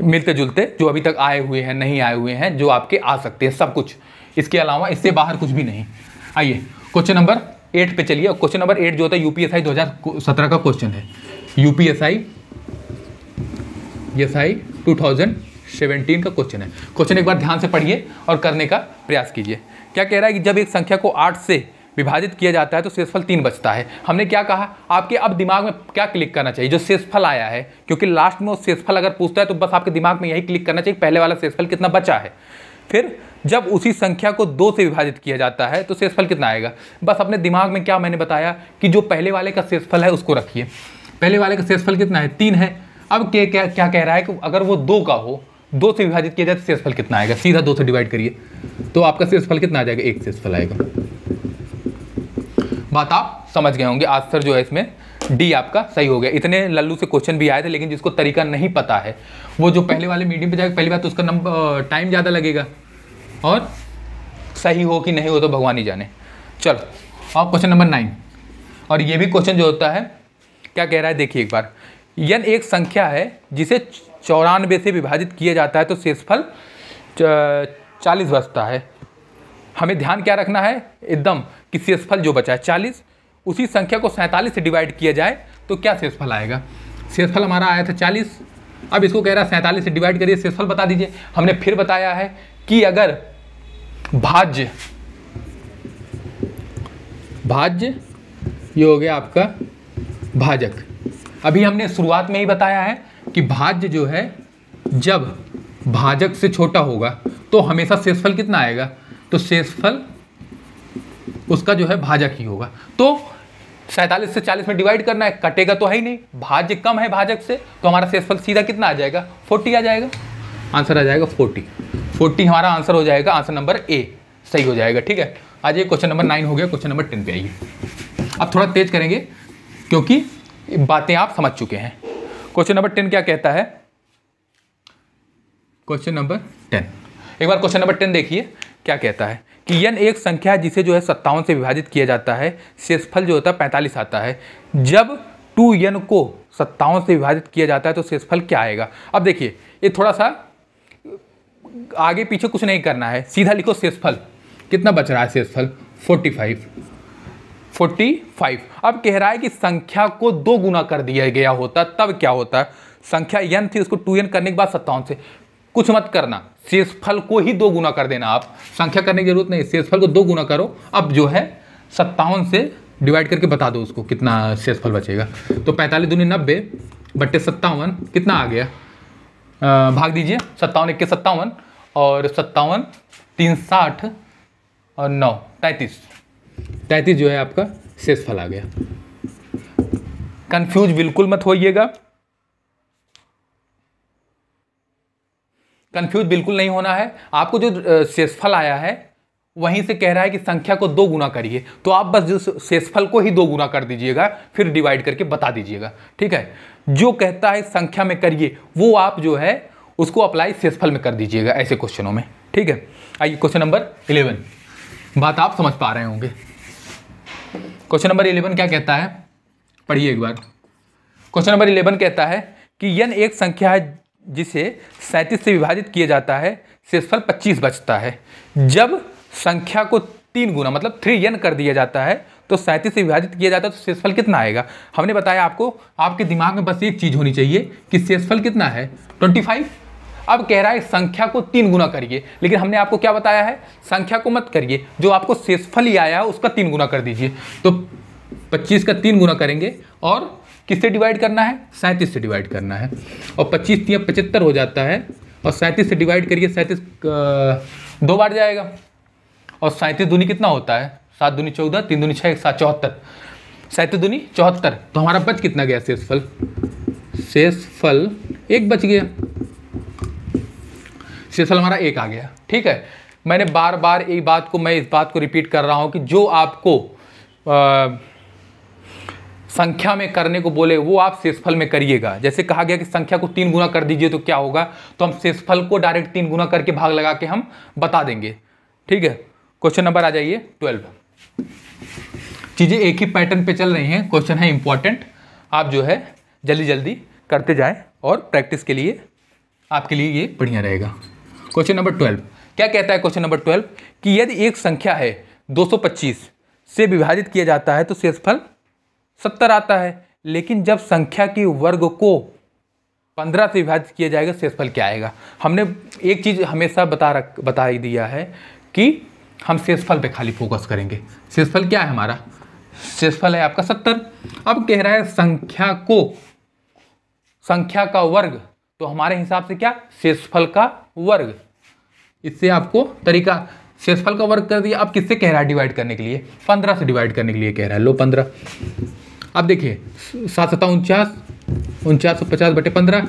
मिलते जुलते जो अभी तक आए हुए हैं नहीं आए हुए हैं जो आपके आ सकते हैं सब कुछ इसके अलावा इससे बाहर कुछ भी नहीं आइए क्वेश्चन नंबर एट पे चलिए क्वेश्चन नंबर एट जो होता है यूपीएसआई 2017 का क्वेश्चन है यूपीएसआई एस आई टू का क्वेश्चन है क्वेश्चन एक बार ध्यान से पढ़िए और करने का प्रयास कीजिए क्या कह रहा है कि जब एक संख्या को आठ से विभाजित किया जाता है तो शेषफल तीन बचता है हमने क्या कहा आपके अब दिमाग में क्या क्लिक करना चाहिए जो शेषफल आया है क्योंकि लास्ट में वो शेषफल अगर पूछता है तो बस आपके दिमाग में यही क्लिक करना चाहिए पहले वाला शेषफल कितना बचा है फिर जब उसी संख्या को दो से विभाजित किया जाता है तो शेषफल कितना आएगा बस अपने दिमाग में क्या मैंने बताया कि जो पहले वाले का शेषफल है उसको रखिए पहले वाले का शेषफल कितना है तीन है अब के क्या क्या कह रहा है कि अगर वो दो का हो दो से विभाजित किया जाए तो शेषफल कितना आएगा सीधा दो से डिवाइड करिए तो आपका शेषफल कितना आ जाएगा एक शेषफल आएगा बात आप समझ गए होंगे आंसर जो है इसमें डी आपका सही हो गया इतने लल्लू से क्वेश्चन भी आए थे लेकिन जिसको तरीका नहीं पता है वो जो पहले वाले मीडियम पे जाएगा पहली बात तो उसका नंबर टाइम ज़्यादा लगेगा और सही हो कि नहीं हो तो भगवान ही जाने चलो और क्वेश्चन नंबर नाइन और ये भी क्वेश्चन जो होता है क्या कह रहा है देखिए एक बार यन एक संख्या है जिसे चौरानवे से विभाजित किया जाता है तो शेषफल चालीस बचता है हमें ध्यान क्या रखना है एकदम कि शेषफल जो बचा है चालीस उसी संख्या को सैंतालीस से डिवाइड किया जाए तो क्या शेषफल आएगा शेषफल हमारा आया था चालीस अब इसको कह रहा है सैंतालीस से डिवाइड करिए शेषफल बता दीजिए हमने फिर बताया है कि अगर भाज्य भाज्य ये हो गया आपका भाजक अभी हमने शुरुआत में ही बताया है कि भाज्य जो है जब भाजक से छोटा होगा तो हमेशा शेषफल कितना आएगा तो शेषफल उसका जो है भाजक ही होगा तो सैंतालीस से चालीस में डिवाइड करना है कटेगा तो है ही नहीं भाज्य कम है भाजक से तो हमारा शेषफल सीधा कितना आ जाएगा फोर्टी आ जाएगा आंसर आ जाएगा फोर्टी फोर्टी हमारा आंसर हो जाएगा आंसर नंबर ए सही हो जाएगा ठीक है आज ये क्वेश्चन नंबर नाइन हो गया क्वेश्चन नंबर टेन पे आइए अब थोड़ा तेज करेंगे क्योंकि बातें आप समझ चुके हैं क्वेश्चन नंबर टेन क्या कहता है क्वेश्चन नंबर टेन एक बार क्वेश्चन नंबर टेन देखिए क्या कहता है कि यन एक संख्या जिसे जो है सत्तावन से विभाजित किया जाता है शेषफल जो होता है पैंतालीस आता है जब टू यन को सत्तावन से विभाजित किया जाता है तो शेषफल क्या आएगा अब देखिए ये थोड़ा सा आगे पीछे कुछ नहीं करना है सीधा लिखो शेषफल कितना बच रहा है शेषफल फोर्टी फाइव फोर्टी फाइव अब कह रहा है कि संख्या को दो गुना कर दिया गया होता तब क्या होता संख्या यन थी उसको टू यन करने के बाद सत्तावन से कुछ मत करना शेषफल को ही दो गुना कर देना आप संख्या करने की जरूरत नहीं शेषफल को दो गुना करो अब जो है सत्तावन से डिवाइड करके बता दो उसको कितना शेषफल बचेगा तो पैंतालीस दूनी नब्बे बट्टे सत्तावन कितना आ गया आ, भाग दीजिए सत्तावन इक्के सत्तावन और सत्तावन तीन साठ और नौ तैंतीस तैंतीस जो है आपका शेषफल आ गया कन्फ्यूज बिल्कुल मत होइएगा कंफ्यूज बिल्कुल नहीं होना है आपको जो शेषफल आया है वहीं से कह रहा है कि संख्या को दो गुना करिए तो आप बस जो शेषफल को ही दो गुना कर दीजिएगा फिर डिवाइड करके बता दीजिएगा ठीक है जो कहता है संख्या में करिए वो आप जो है उसको अप्लाई शेषफल में कर दीजिएगा ऐसे क्वेश्चनों में ठीक है आइए क्वेश्चन नंबर इलेवन बात आप समझ पा रहे होंगे क्वेश्चन नंबर इलेवन क्या कहता है पढ़िए एक बार क्वेश्चन नंबर इलेवन कहता है कि यन एक संख्या है जिसे सैंतीस से विभाजित किया जाता है शेषफल पच्चीस बचता है जब संख्या को तीन गुना मतलब थ्री एन कर दिया जाता है तो सैंतीस से विभाजित किया जाता है तो शेषफल कितना आएगा हमने बताया आपको आपके दिमाग में बस एक चीज़ होनी चाहिए कि शेषफल कितना है ट्वेंटी फाइव अब कह रहा है संख्या को तीन गुना करिए लेकिन हमने आपको क्या बताया है संख्या को मत करिए जो आपको शेषफल ही आया है उसका तीन गुना कर दीजिए तो पच्चीस का तीन गुना करेंगे और किससे डिवाइड करना है सैंतीस से डिवाइड करना है और पच्चीस या पचहत्तर हो जाता है और सैंतीस से डिवाइड करिए सैंतीस दो बार जाएगा और सैंतीस दूनी कितना होता है सात दूनी चौदह तीन दूनी छः एक सात चौहत्तर सैंतीस दूनी चौहत्तर तो हमारा बच कितना गया शेष फल शेष फल एक बच गया शेष फल हमारा एक आ गया ठीक है मैंने बार बार एक बात को मैं इस बात को रिपीट कर रहा हूँ कि जो आपको आ, संख्या में करने को बोले वो आप शेषफल में करिएगा जैसे कहा गया कि संख्या को तीन गुना कर दीजिए तो क्या होगा तो हम शेषफल को डायरेक्ट तीन गुना करके भाग लगा के हम बता देंगे ठीक है क्वेश्चन नंबर आ जाइए ट्वेल्व चीज़ें एक ही पैटर्न पे चल रही हैं क्वेश्चन है इंपॉर्टेंट आप जो है जल्दी जल्दी करते जाएं और प्रैक्टिस के लिए आपके लिए ये बढ़िया रहेगा क्वेश्चन नंबर ट्वेल्व क्या कहता है क्वेश्चन नंबर ट्वेल्व कि यदि एक संख्या है 225 से विभाजित किया जाता है तो शेषफल सत्तर आता है लेकिन जब संख्या के वर्ग को पंद्रह से विभाजित किया जाएगा शेषफल क्या आएगा हमने एक चीज़ हमेशा बता रख बता ही दिया है कि हम शेषफल पे खाली फोकस करेंगे शेषफल क्या है हमारा शेषफल है आपका सत्तर अब कह रहा है संख्या को संख्या का वर्ग तो हमारे हिसाब से क्या शेषफल का वर्ग इससे आपको तरीका शेषफल का वर्ग कर दिया अब किससे कह रहा है डिवाइड करने के लिए पंद्रह से डिवाइड करने के लिए कह रहा है लो पंद्रह अब देखिए सात सत्ता उनचास उनचास सौ पचास बटे पंद्रह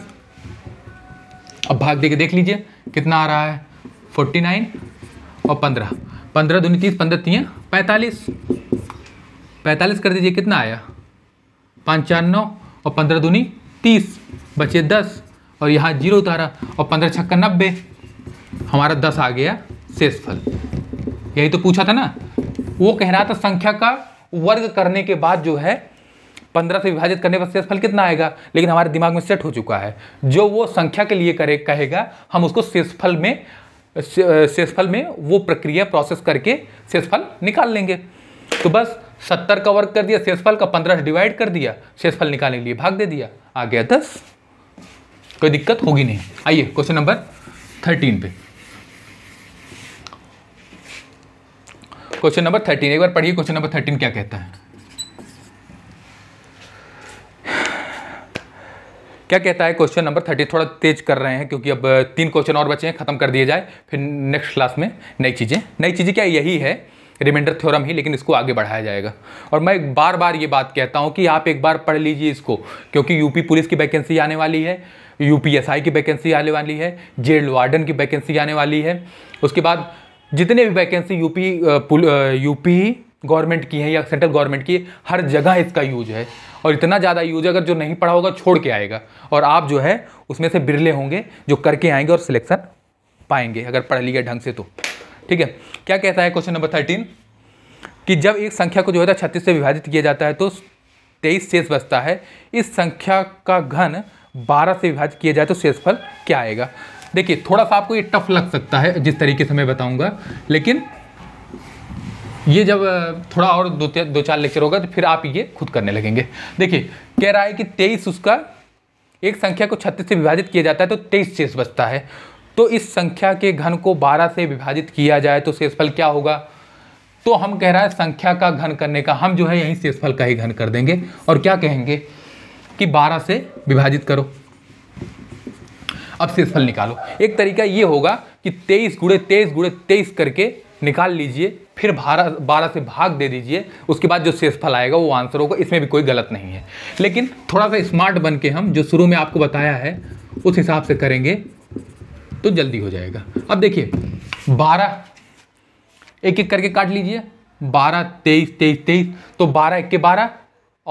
अब भाग देखिए देख लीजिए कितना आ रहा है फोर्टी नाइन और पंद्रह पंद्रह दूनी तीस पंद्रह तीन पैंतालीस पैंतालीस कर दीजिए कितना आया पंचानवे और पंद्रह दूनी तीस बचे दस और यहाँ जीरो उतारा और पंद्रह छक्का नब्बे हमारा दस आ गया शेषफल यही तो पूछा था ना वो कह रहा था संख्या का वर्ग करने के बाद जो है पंद्रह से विभाजित करने पर शेषफल कितना आएगा लेकिन हमारे दिमाग में सेट हो चुका है जो वो संख्या के लिए करे कहेगा हम उसको शेषफल में शेषफल में वो प्रक्रिया प्रोसेस करके शेषफल निकाल लेंगे तो बस सत्तर का वर्ग कर दिया शेषफल का पंद्रह डिवाइड कर दिया शेषफल निकालने के लिए भाग दे दिया आ गया दस कोई दिक्कत होगी नहीं आइए क्वेश्चन नंबर थर्टीन पे क्वेश्चन नंबर थर्टीन एक बार पढ़िए क्वेश्चन नंबर थर्टीन क्या कहता है क्या कहता है क्वेश्चन नंबर थर्टी थोड़ा तेज कर रहे हैं क्योंकि अब तीन क्वेश्चन और बचे हैं खत्म कर दिए जाए फिर नेक्स्ट क्लास में नई चीज़ें नई चीज़ें क्या यही है रिमाइंडर थ्योरम ही लेकिन इसको आगे बढ़ाया जाएगा और मैं बार बार ये बात कहता हूँ कि आप एक बार पढ़ लीजिए इसको क्योंकि यूपी पुलिस की वैकेंसी आने वाली है यू की वैकेंसी आने वाली है जेल वार्डन की वैकेंसी आने वाली है उसके बाद जितने भी वैकेंसी यूपी यूपी गवर्नमेंट की है या सेंट्रल गवर्नमेंट की हर जगह इसका यूज है और इतना ज़्यादा यूज अगर जो नहीं पढ़ा होगा छोड़ के आएगा और आप जो है उसमें से बिरले होंगे जो करके आएंगे और सिलेक्शन पाएंगे अगर पढ़ लिया ढंग से तो ठीक है क्या कहता है क्वेश्चन नंबर थर्टीन कि जब एक संख्या को जो है छत्तीस से विभाजित किया जाता है तो तेईस शेष बचता है इस संख्या का घन बारह से विभाजित किया जाए तो शेषफल क्या आएगा देखिए थोड़ा सा आपको ये टफ लग सकता है जिस तरीके से मैं बताऊंगा लेकिन ये जब थोड़ा और दो दो चार लेक्चर होगा तो फिर आप ये खुद करने लगेंगे देखिए कह रहा है कि तेईस उसका एक संख्या को छत्तीस से विभाजित किया जाता है तो तेईस शेष बचता है तो इस संख्या के घन को बारह से विभाजित किया जाए तो शेषफल क्या होगा तो हम कह रहा है संख्या का घन करने का हम जो है यहीं शेषफल का ही घन कर देंगे और क्या कहेंगे कि बारह से विभाजित करो अब शेषफल निकालो एक तरीका ये होगा कि तेईस गुड़े तेईस गुड़े तेईस करके निकाल लीजिए फिर बारह बारह से भाग दे दीजिए उसके बाद जो शेषफल आएगा वो आंसर होगा इसमें भी कोई गलत नहीं है लेकिन थोड़ा सा स्मार्ट बन के हम जो शुरू में आपको बताया है उस हिसाब से करेंगे तो जल्दी हो जाएगा अब देखिए बारह एक एक करके काट लीजिए बारह तेईस तेईस तेईस तो बारह एक के बारह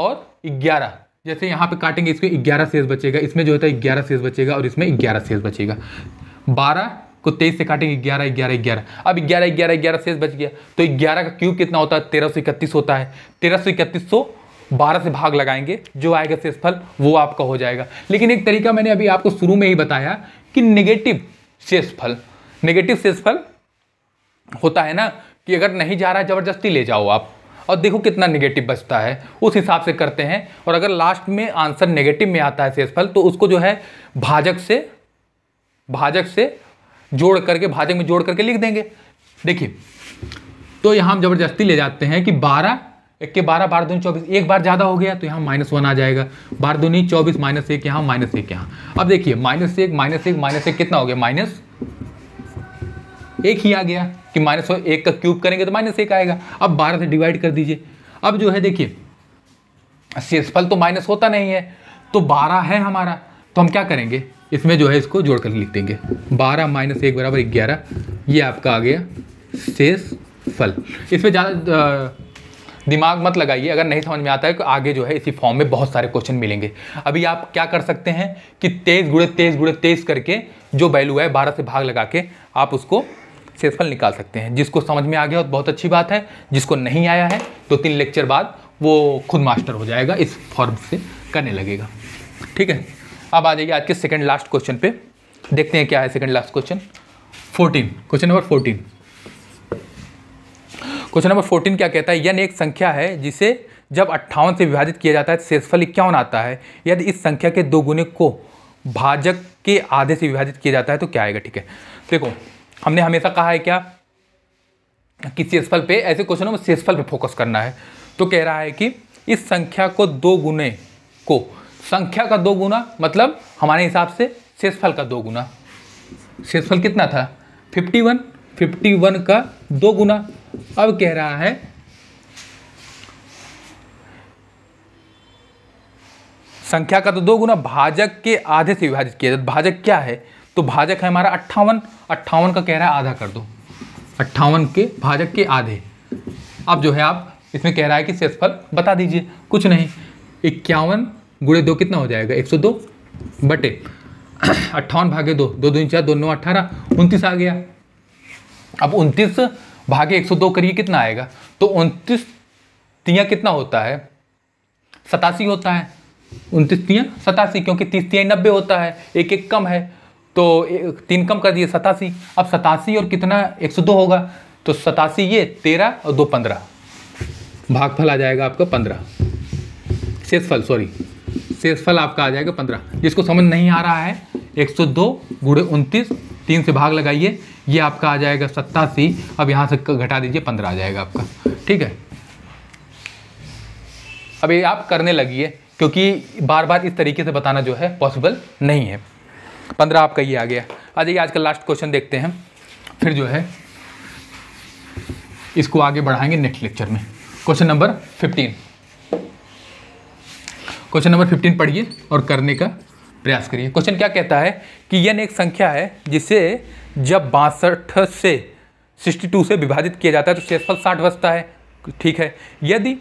और ग्यारह जैसे यहाँ पे काटेंगे इसमें ग्यारह सेल्स बचेगा इसमें जो होता है ग्यारह सेल्स बचेगा और इसमें ग्यारह सेल्स बचेगा बारह को तेईस से काटेंगे ग्यारह ग्यारह ग्यारह अब ग्यारह ग्यारह ग्यारह शेष बच गया तो ग्यारह का क्यूब कितना होता है तेरह सौ इकतीस होता है तेरह सौ इकतीस सौ बारह से भाग लगाएंगे जो आएगा शेषफल वो आपका हो जाएगा लेकिन एक तरीका मैंने अभी आपको शुरू में ही बताया कि नेगेटिव शेषफल नेगेटिव शेषफल होता है ना कि अगर नहीं जा रहा है ज़बरदस्ती ले जाओ आप और देखो कितना नेगेटिव बचता है उस हिसाब से करते हैं और अगर लास्ट में आंसर नेगेटिव में आता है शेषफल तो उसको जो है भाजक से भाजक से जोड़ करके भाजक में जोड़ करके लिख देंगे देखिए तो यहां हम जबरदस्ती ले जाते हैं कि बारह एक के बारह बारह दूनी चौबीस एक बार ज़्यादा हो गया तो यहाँ माइनस वन आ जाएगा बारह दूनी चौबीस माइनस एक यहाँ माइनस एक यहाँ अब देखिए माइनस एक माइनस एक माइनस एक कितना हो गया माइनस एक ही आ गया कि माइनस एक का क्यूब करेंगे तो माइनस एक आएगा अब बारह से डिवाइड कर दीजिए अब जो है देखिए शेषफल तो माइनस होता नहीं है तो बारह है हमारा तो हम क्या करेंगे इसमें जो है इसको जोड़ कर लिख देंगे बारह माइनस एक बराबर ग्यारह ये आपका आ गया शेष फल इसमें ज़्यादा दिमाग मत लगाइए अगर नहीं समझ में आता है तो आगे जो है इसी फॉर्म में बहुत सारे क्वेश्चन मिलेंगे अभी आप क्या कर सकते हैं कि तेईस गुड़े तेईस गुड़े तेईस करके जो वैल्यू है बारह से भाग लगा के आप उसको सेसफल निकाल सकते हैं जिसको समझ में आ गया हो तो बहुत अच्छी बात है जिसको नहीं आया है दो तीन लेक्चर बाद वो खुद मास्टर हो जाएगा इस फॉर्म से करने लगेगा ठीक है अब आ जाइए आज के सेकंड लास्ट क्वेश्चन पे देखते हैं क्या है second last question fourteen question number fourteen question number fourteen क्या कहता है यन एक संख्या है जिसे जब अट्ठावन से विभाजित किया जाता है तो शेषफल इक्यावन आता है यदि इस संख्या के दो गुने को भाजक के आधे से विभाजित किया जाता है तो क्या आएगा ठीक है तो देखो हमने हमेशा कहा है क्या कि शेषफल पे ऐसे क्वेश्चन में शेषफल पे फोकस करना है तो कह रहा है कि इस संख्या को दो गुने को संख्या का दो गुना मतलब हमारे हिसाब से शेषफल का दो गुना शेषफल कितना था फिफ्टी वन फिफ्टी वन का दो गुना अब कह रहा है संख्या का तो दो गुना भाजक के आधे से विभाजित किया जाता तो भाजक क्या है तो भाजक है हमारा अट्ठावन अट्ठावन का कह रहा है आधा कर दो अट्ठावन के भाजक के आधे अब जो है आप इसमें कह रहा है कि शेषफल बता दीजिए कुछ नहीं इक्यावन गुड़े दो कितना हो जाएगा एक सौ दो बटे [clears throat] अट्ठावन भागे दो दो दून चार दो नौ अट्ठारह उनतीस आ गया अब उनतीस भागे एक सौ दो करिए कितना आएगा तो उनतीस तिया कितना होता है सतासी होता है उनतीस तिया सतासी क्योंकि तीस तिया नब्बे होता है एक एक कम है तो तीन कम कर दिए सतासी अब सतासी और कितना एक सौ दो होगा तो सतासी ये तेरह और दो पंद्रह भागफल आ जाएगा आपका पंद्रह शेषफल सॉरी शेषफल आपका आ जाएगा पंद्रह जिसको समझ नहीं आ रहा है एक सौ दो गुड़े उनतीस तीन से भाग लगाइए ये आपका आ जाएगा सत्तासी अब यहाँ से घटा दीजिए पंद्रह आ जाएगा आपका ठीक है अब ये आप करने लगिए क्योंकि बार बार इस तरीके से बताना जो है पॉसिबल नहीं है पंद्रह आपका ये आ गया आ जाइए आज का लास्ट क्वेश्चन देखते हैं फिर जो है इसको आगे बढ़ाएंगे नेक्स्ट लेक्चर में question number fifteen question number fifteen पढ़िए और करने का प्रयास करिए क्वेश्चन क्या कहता है कि यन एक संख्या है जिसे जब बासठ से सिक्सटी टू से विभाजित किया जाता है तो शेषफल साठ बचता है ठीक है यदि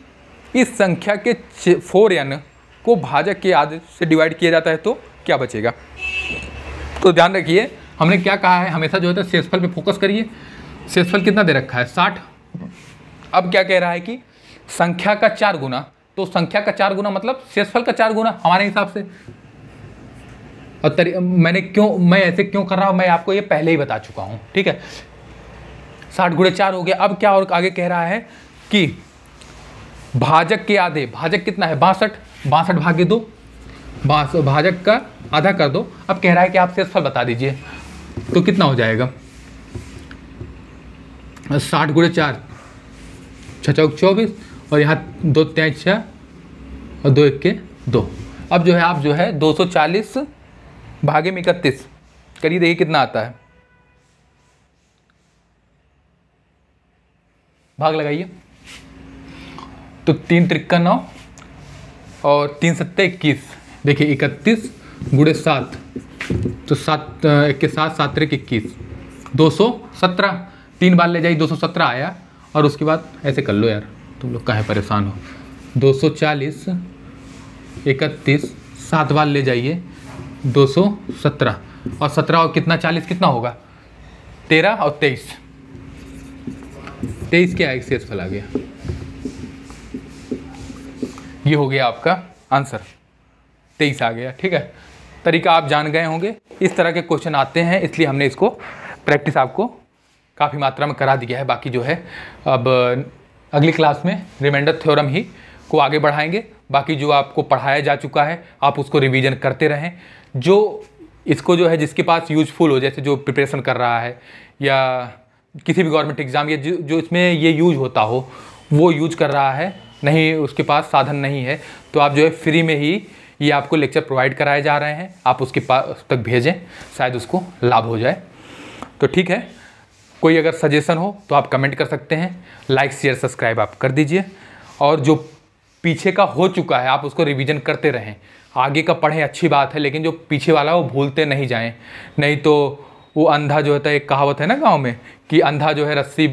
इस संख्या के फोर एन को भाजक के आदि से डिवाइड किया जाता है तो क्या बचेगा तो ध्यान रखिए हमने क्या कहा है हमेशा जो है तो शेषफल पे फोकस करिए शेषफल कितना दे रखा है साठ अब क्या कह रहा है कि संख्या का चार गुना तो संख्या का चार गुना मतलब शेषफल का चार गुना हमारे हिसाब से और तरी मैंने क्यों मैं ऐसे क्यों कर रहा हूँ मैं आपको ये पहले ही बता चुका हूँ ठीक है साठ गुड़े चार हो गया अब क्या और आगे कह रहा है कि भाजक के आधे भाजक कितना है बासठ बासठ भागे दो भाजक का आधा कर दो अब कह रहा है कि आप शेषफल बता दीजिए तो कितना हो जाएगा साठ गुड़े चार छचौक चौबीस और यहाँ दो त्याँ छः और दो इक्के दो अब जो है आप जो है 240 भागे में इकतीस करिए देखिए कितना आता है भाग लगाइए तो तीन त्रिक्का नौ और तीन सत्तर इक्कीस देखिए इकतीस गुड़े सात तो सात इक्के सात सात त्रिक इक्कीस दो सौ सत्रह तीन बार ले जाइए दो सौ सत्रह आया और उसके बाद ऐसे कर लो यार तुम लोग काहे परेशान हो 240 सौ सात बार ले जाइए 217 और 17 और कितना 40 कितना होगा 13 और 23 23 क्या एक्सेस फल आ गया ये हो गया आपका आंसर तेईस आ गया ठीक है तरीका आप जान गए होंगे इस तरह के क्वेश्चन आते हैं इसलिए हमने इसको प्रैक्टिस आपको काफ़ी मात्रा में करा दिया है बाकी जो है अब अगली क्लास में रिमाइंडर थ्योरम ही को आगे बढ़ाएंगे बाकी जो आपको पढ़ाया जा चुका है आप उसको रिवीजन करते रहें जो इसको जो है जिसके पास यूजफुल हो जैसे जो प्रिपरेशन कर रहा है या किसी भी गवर्नमेंट एग्ज़ाम या जो, जो इसमें ये यूज होता हो वो यूज कर रहा है नहीं उसके पास साधन नहीं है तो आप जो है फ्री में ही ये आपको लेक्चर प्रोवाइड कराए जा रहे हैं आप उसके पास तक भेजें शायद उसको लाभ हो जाए तो ठीक है कोई अगर सजेशन हो तो आप कमेंट कर सकते हैं लाइक शेयर सब्सक्राइब आप कर दीजिए और जो पीछे का हो चुका है आप उसको रिवीजन करते रहें आगे का पढ़ें अच्छी बात है लेकिन जो पीछे वाला वो भूलते नहीं जाएं नहीं तो वो अंधा जो होता है एक कहावत है ना गांव में कि अंधा जो है रस्सी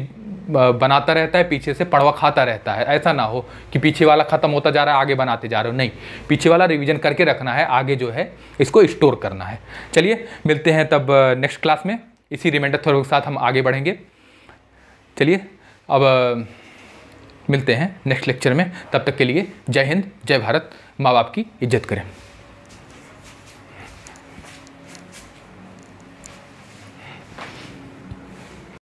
बनाता रहता है पीछे से पड़वा खाता रहता है ऐसा ना हो कि पीछे वाला ख़त्म होता जा रहा है आगे बनाते जा रहे हो नहीं पीछे वाला रिविज़न करके रखना है आगे जो है इसको स्टोर करना है चलिए मिलते हैं तब नेक्स्ट क्लास में इसी रिमाइंडर थ्रो के साथ हम आगे बढ़ेंगे चलिए अब मिलते हैं नेक्स्ट लेक्चर में तब तक के लिए जय हिंद जय भारत माँ बाप की इज्जत करें